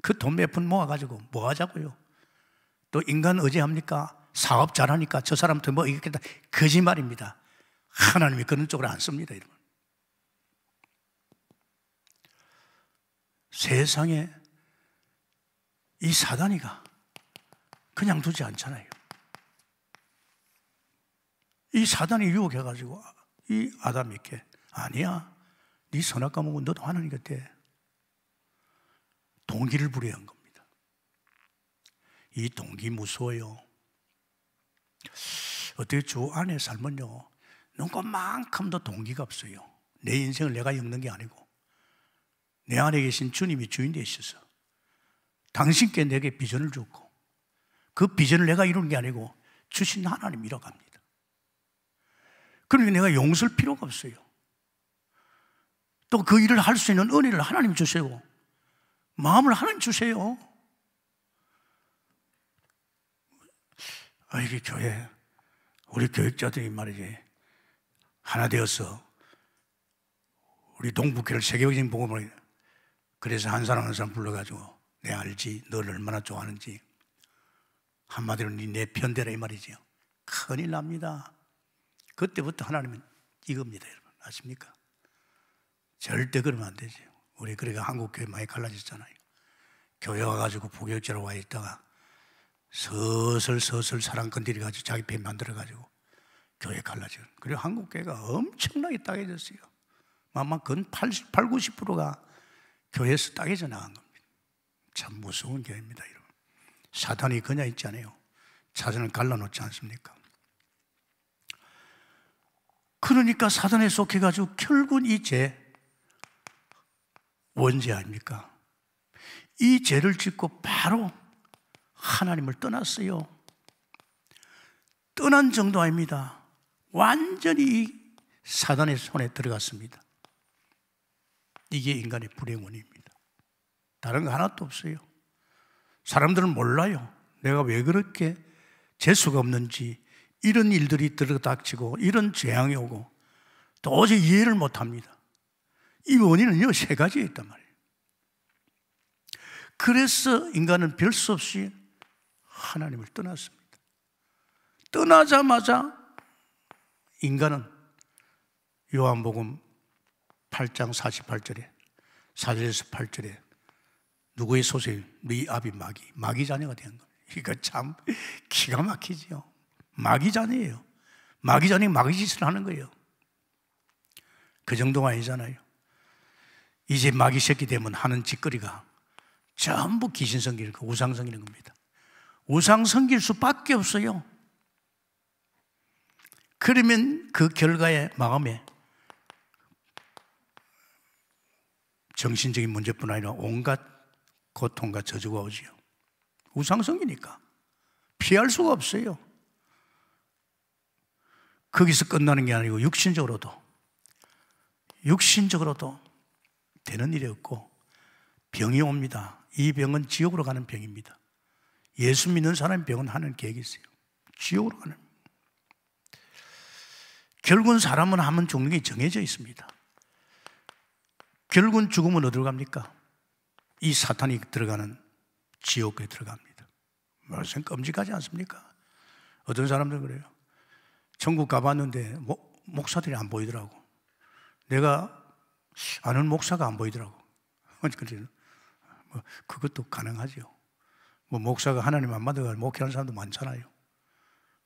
그 돈 몇 푼 모아가지고 뭐 하자고요? 또 인간 어제 합니까? 사업 잘하니까 저 사람한테 뭐 이겼겠다. 거짓말입니다. 하나님이 그런 쪽으로 안 씁니다, 여러분. 세상에 이 사단이가 그냥 두지 않잖아요. 이 사단이 유혹해가지고 아, 이 아담에게 아니야, 네 선악과 먹은 너도 하나님 곁에 동기를 부여한 겁니다. 이 동기 무서워요. 어떻게 주 안에 살면요 눈는 것만큼도 동기가 없어요. 내 인생을 내가 겪는 게 아니고 내 안에 계신 주님이 주인 되셔서 당신께 내게 비전을 줬고 그 비전을 내가 이루는 게 아니고 주신 하나님 이라고합니다 그러니 내가 용서할 필요가 없어요. 또 그 일을 할 수 있는 은혜를 하나님 주세요. 마음을 하나님 주세요. 아, 이게 교회, 우리 교육자들이 말이지. 하나 되어서 우리 동북회를 세계적인 복음을 그래서 한 사람 한 사람 불러가지고 내 알지 너를 얼마나 좋아하는지 한마디로 니내 네, 편대라 이 말이지요. 큰일 납니다. 그때부터 하나님은 이겁니다, 여러분 아십니까? 절대 그러면 안 되죠. 우리 그러니까 한국 교회 많이 갈라졌잖아요. 교회 와가지고 부교육자로 와 있다가 서슬 서슬 사랑 건드려 가지고 자기 편 만들어 가지고 교회 갈라지 그리고 한국 교회가 엄청나게 따개졌어요. 아마 근 80, 90%가 교회에서 따개져 나간 겁니다. 참 무서운 교회입니다, 여러분. 사단이 그냥 있잖아요. 사단을 갈라놓지 않습니까? 그러니까 사단에 속해가지고 결국 이 죄, 원죄 아닙니까? 이 죄를 짓고 바로 하나님을 떠났어요. 떠난 정도 아닙니다. 완전히 사단의 손에 들어갔습니다. 이게 인간의 불행원입니다. 다른 거 하나도 없어요. 사람들은 몰라요. 내가 왜 그렇게 재수가 없는지 이런 일들이 들어닥치고 이런 재앙이 오고 도저히 이해를 못합니다. 이 원인은요 세 가지에 있단 말이에요. 그래서 인간은 별 수 없이 하나님을 떠났습니다. 떠나자마자 인간은 요한복음 8장 48절에 4절에서 8절에 누구의 소생? 네 아비 마귀. 마귀 자녀가 되는 거예요. 이거 참 기가 막히지요. 마귀 자녀예요. 마귀 자녀 마귀 짓을 하는 거예요. 그 정도가 아니잖아요. 이제 마귀 새끼 되면 하는 짓거리가 전부 귀신 성기는 거, 우상 성기는 겁니다. 우상 성길 수밖에 없어요. 그러면 그결과에 마음에 정신적인 문제뿐 아니라 온갖 고통과 저주가 오지요. 우상성이니까 피할 수가 없어요. 거기서 끝나는 게 아니고 육신적으로도 육신적으로도 되는 일이 없고 병이 옵니다. 이 병은 지옥으로 가는 병입니다. 예수 믿는 사람 병은 하는 계획이 있어요. 지옥으로 가는 결국은 사람은 하면 죽는 게 정해져 있습니다. 결국은 죽으면 어디로 갑니까? 이 사탄이 들어가는 지옥에 들어갑니다. 뭐 무슨 끔찍하지 않습니까? 어떤 사람들 그래요. 천국 가봤는데 목, 목사들이 안 보이더라고. 내가 아는 목사가 안 보이더라고. 그러니까 뭐 그것도 가능하죠. 뭐 목사가 하나님 안 만나가 목회하는 사람도 많잖아요.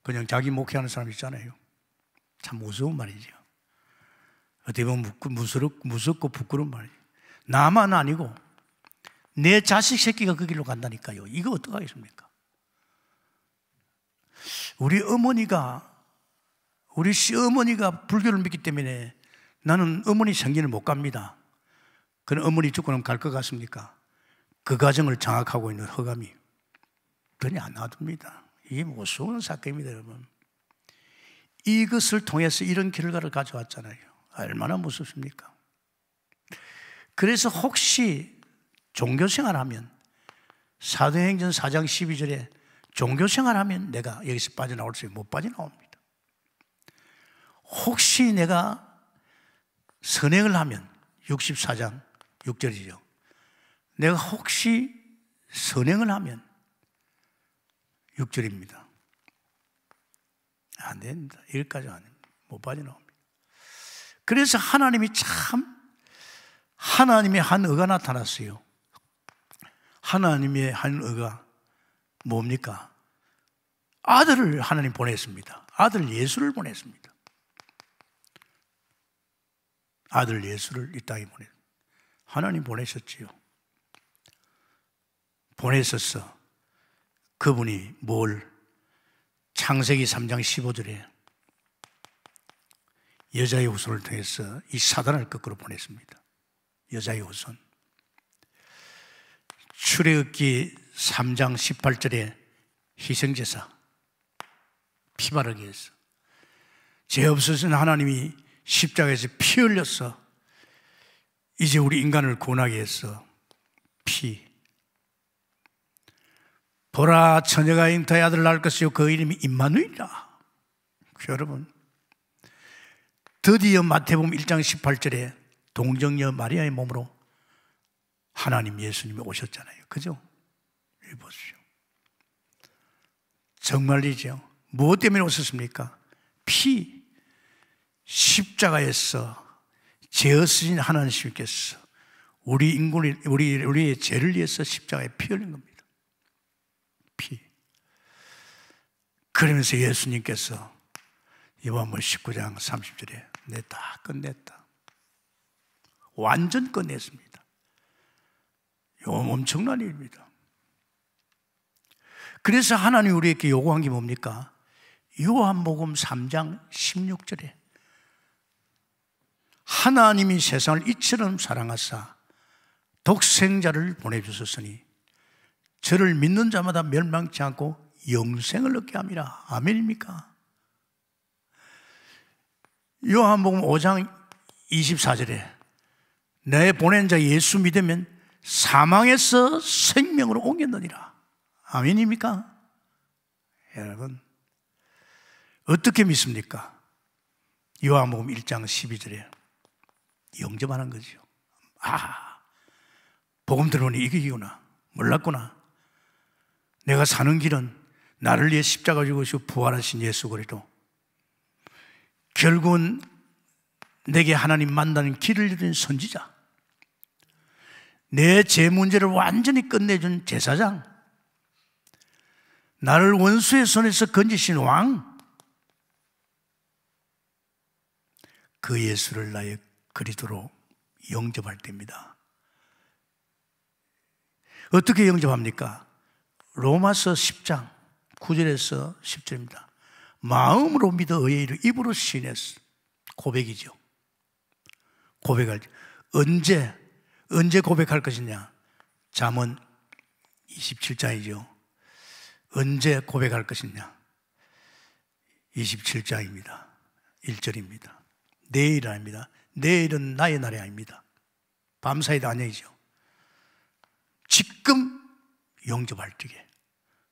그냥 자기 목회하는 사람 있잖아요. 참 무서운 말이죠. 어떻게 보면 무섭고, 부끄러운 말이죠. 나만 아니고 내 자식 새끼가 그 길로 간다니까요. 이거 어떡하겠습니까? 우리 어머니가, 우리 시어머니가 불교를 믿기 때문에 나는 어머니 생기를 못 갑니다. 그런 어머니 죽고 나면 갈것 같습니까? 그 가정을 장악하고 있는 허감이 전혀 안 놔둡니다. 이게 무서운 사건입니다, 여러분. 이것을 통해서 이런 결과를 가져왔잖아요. 얼마나 무섭습니까? 그래서 혹시 종교생활 하면 사도행전 4장 12절에 종교생활 하면 내가 여기서 빠져나올 수못 빠져나옵니다. 혹시 내가 선행을 하면 64장 6절이죠. 내가 혹시 선행을 하면 6절입니다. 안 됩니다. 여기까지 안 됩니다. 못 빠져나옵니다. 그래서 하나님이 참 하나님의 한 의가 나타났어요. 하나님의 한 의가 뭡니까? 아들을 하나님 보냈습니다. 아들 예수를 보냈습니다. 아들 예수를 이 땅에 보냈. 하나님 보내셨지요. 보내셨어. 그분이 뭘 창세기 3장 15절에 여자의 후손을 통해서 이 사단을 거꾸로 보냈습니다. 여자의 후손. 출애굽기 3장 18절에 희생제사 피 바르기 위해서 죄 없으신 하나님이 십자가에서 피흘렸어 이제 우리 인간을 구원하기 위해서 피 보라 처녀가 잉타의 아들 낳을 것이요 그 이름이 임마누이라. 그 여러분 드디어 마태복음 1장 18절에 동정녀 마리아의 몸으로 하나님 예수님이 오셨잖아요. 그죠? 보십시오. 정말이죠. 무엇 때문에 오셨습니까? 피 십자가에서 죄어쓰신 하나님께서 우리 인간을 우리 우리의 죄를 위해서 십자가에 피 흘린 겁니다. 그러면서 예수님께서 요한복음 19장 30절에 내 다 끝냈다. 완전 끝냈습니다. 요건 엄청난 일입니다. 그래서 하나님 우리에게 요구한 게 뭡니까? 요한복음 3장 16절에 하나님이 세상을 이처럼 사랑하사 독생자를 보내주셨으니 저를 믿는 자마다 멸망치 않고 영생을 얻게 합니다. 아멘입니까? 요한복음 5장 24절에 내 보낸 자 예수 믿으면 사망에서 생명으로 옮겼느니라. 아멘입니까? 여러분, 어떻게 믿습니까? 요한복음 1장 12절에 영접하는 거죠. 아, 복음 들어오니 이게 이구나. 몰랐구나. 내가 사는 길은 나를 위해 십자가 죽으시고 부활하신 예수 그리스도 결국은 내게 하나님 만나는 길을 잃은 선지자 내죄 문제를 완전히 끝내준 제사장 나를 원수의 손에서 건지신 왕그 예수를 나의 그리스도로 영접할 때입니다. 어떻게 영접합니까? 로마서 10장 9절에서 10절입니다. 마음으로 믿어 의에 이르 입으로 신했어. 고백이죠. 고백할 언제 언제 고백할 것이냐? 잠언 27장이죠. 언제 고백할 것이냐? 27장입니다. 1절입니다. 내일 아닙니다. 내일은 나의 날이 아닙니다. 밤사이도 아니죠. 지금 영접할 적에.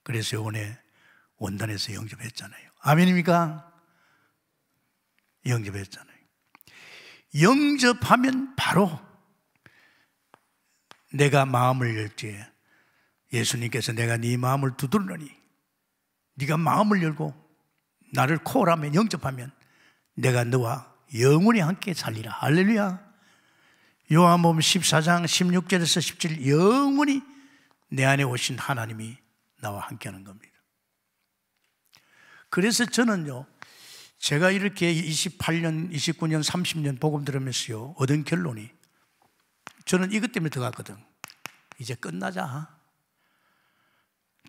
그래서 요번에 원단에서 영접했잖아요. 아멘입니까? 영접했잖아요. 영접하면 바로 내가 마음을 열지에 예수님께서 내가 네 마음을 두드러니 네가 마음을 열고 나를 코라면 영접하면 내가 너와 영원히 함께 살리라. 할렐루야. 요한음 14장 16절에서 17 영원히 내 안에 오신 하나님이 나와 함께하는 겁니다. 그래서 저는요, 제가 이렇게 28년, 29년, 30년 복음 들으면서요, 얻은 결론이 저는 이것 때문에 들어갔거든. 이제 끝나자.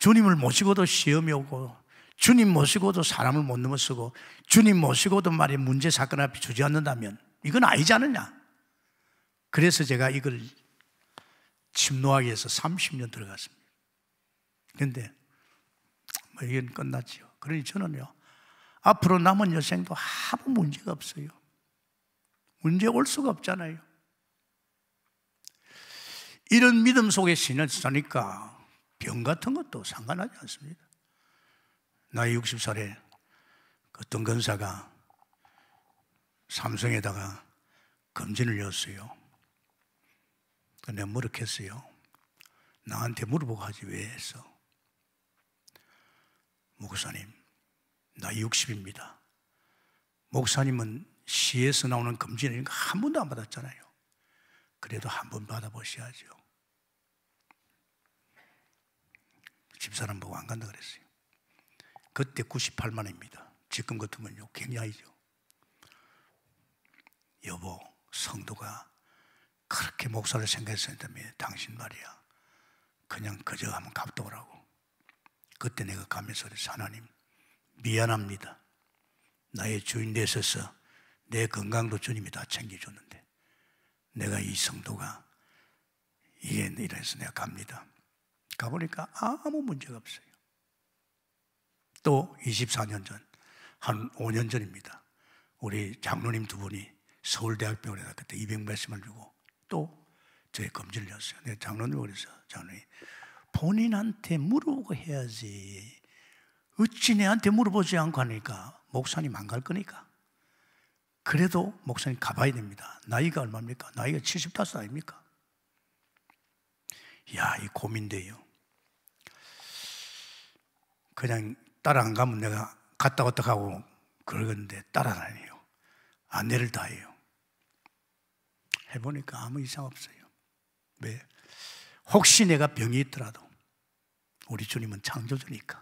주님을 모시고도 시험이 오고, 주님 모시고도 사람을 못 넘어서고, 주님 모시고도 말이 문제 사건 앞에 주저앉는다면 이건 아니지 않느냐. 그래서 제가 이걸 침노하기 위해서 30년 들어갔습니다. 그런데 뭐 이건 끝났지요. 그러니 저는요, 앞으로 남은 여생도 아무 문제가 없어요. 문제 올 수가 없잖아요. 이런 믿음 속에 신을 사니까 병 같은 것도 상관하지 않습니다. 나이 60살에 어떤 그 검사가 삼성에다가 검진을 였어요. 내가 물었겠어요. 뭐 나한테 물어보고 하지 왜 했어? 목사님, 나 60입니다. 목사님은 시에서 나오는 금지는 한 번도 안 받았잖아요. 그래도 한 번 받아보셔야죠. 집사람 보고 안 간다 그랬어요. 그때 98만 원입니다. 지금 같으면요, 굉장히죠. 여보, 성도가 그렇게 목사를 생각했을 때 당신 말이야. 그냥 그저 한번 갚다 오라고. 그때 내가 가면서 그랬어. 하나님, 미안합니다. 나의 주인 되셔서 내 건강도 주님이 다 챙겨줬는데 내가 이 성도가 이게 이래서 내가 갑니다. 가보니까 아무 문제가 없어요. 또 24년 전, 한 5년 전입니다. 우리 장로님 두 분이 서울대학병원에다 그때 200 말씀을 주고 또 저의 검진을 했어요. 내 장로님 그래서 장로님 본인한테 물어보고 해야지. 어찌 내한테 물어보지 않고 하니까 목사님 안 갈 거니까. 그래도 목사님 가봐야 됩니다. 나이가 얼마입니까? 나이가 75 아닙니까? 야, 이 고민돼요. 그냥 따라 안 가면 내가 갔다 왔다 가고 그러는데 따라다녀요. 아내를 다해요. 해보니까 아무 이상 없어요. 왜? 혹시 내가 병이 있더라도 우리 주님은 창조주니까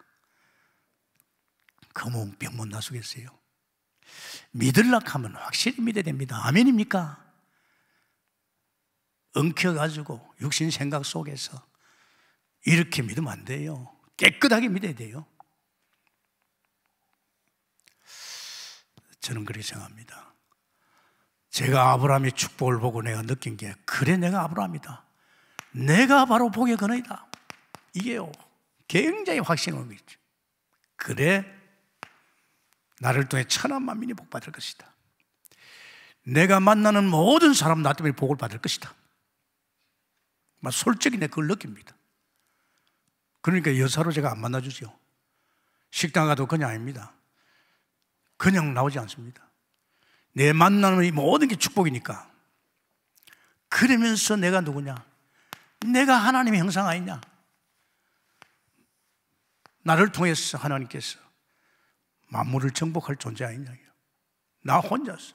그몸 병못나서겠어요 믿을라 하면 확실히 믿어야 됩니다. 아멘입니까? 엉켜가지고 육신 생각 속에서 이렇게 믿으면 안 돼요. 깨끗하게 믿어야 돼요. 저는 그렇게 생각합니다. 제가 아브라함의 축복을 보고 내가 느낀 게 그래 내가 아브라함이다. 내가 바로 복의 근원이다. 이게요. 굉장히 확신을 믿죠. 그래 나를 통해 천한 만민이 복 받을 것이다. 내가 만나는 모든 사람 나 때문에 복을 받을 것이다. 막 솔직히 내가 그걸 느낍니다. 그러니까 여사로 제가 안 만나주지요. 식당 가도 그냥 아닙니다. 그냥 나오지 않습니다. 내 만나는 이 모든 게 축복이니까. 그러면서 내가 누구냐? 내가 하나님의 형상 아니냐? 나를 통해서 하나님께서 만물을 정복할 존재 아니냐? 나 혼자서.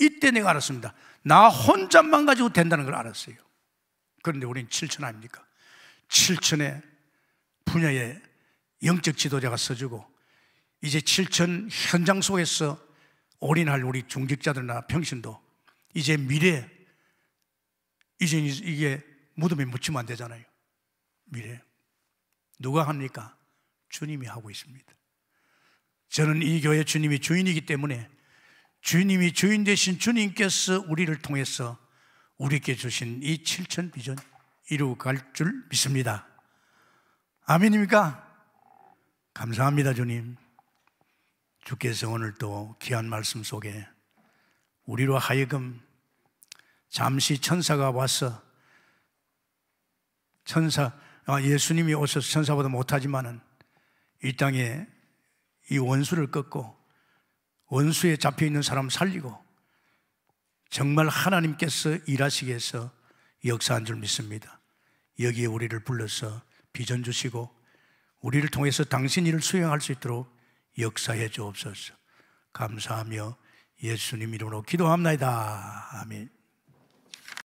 이때 내가 알았습니다. 나 혼자만 가지고 된다는 걸 알았어요. 그런데 우린 7천 아닙니까? 7천의 분야에 영적 지도자가 써주고 이제 7천 현장 속에서 올인할 우리 중직자들나 평신도 이제 미래 이제 이게 무덤에 묻히면 안 되잖아요. 미래. 누가 합니까? 주님이 하고 있습니다. 저는 이 교회 주님이 주인이기 때문에 주님이 주인 되신 주님께서 우리를 통해서 우리께 주신 이 7천 비전 이루고 갈줄 믿습니다. 아멘입니까? 감사합니다, 주님. 주께서 오늘 또 귀한 말씀 속에 우리로 하여금 잠시 천사가 와서 천사, 아, 예수님이 오셔서 천사보다 못하지만은 이 땅에 이 원수를 꺾고 원수에 잡혀 있는 사람 살리고 정말 하나님께서 일하시기 위해서 역사한 줄 믿습니다. 여기에 우리를 불러서 비전 주시고 우리를 통해서 당신 일을 수행할 수 있도록 역사해 주옵소서. 감사하며 예수님 이름으로 기도합니다. 아멘.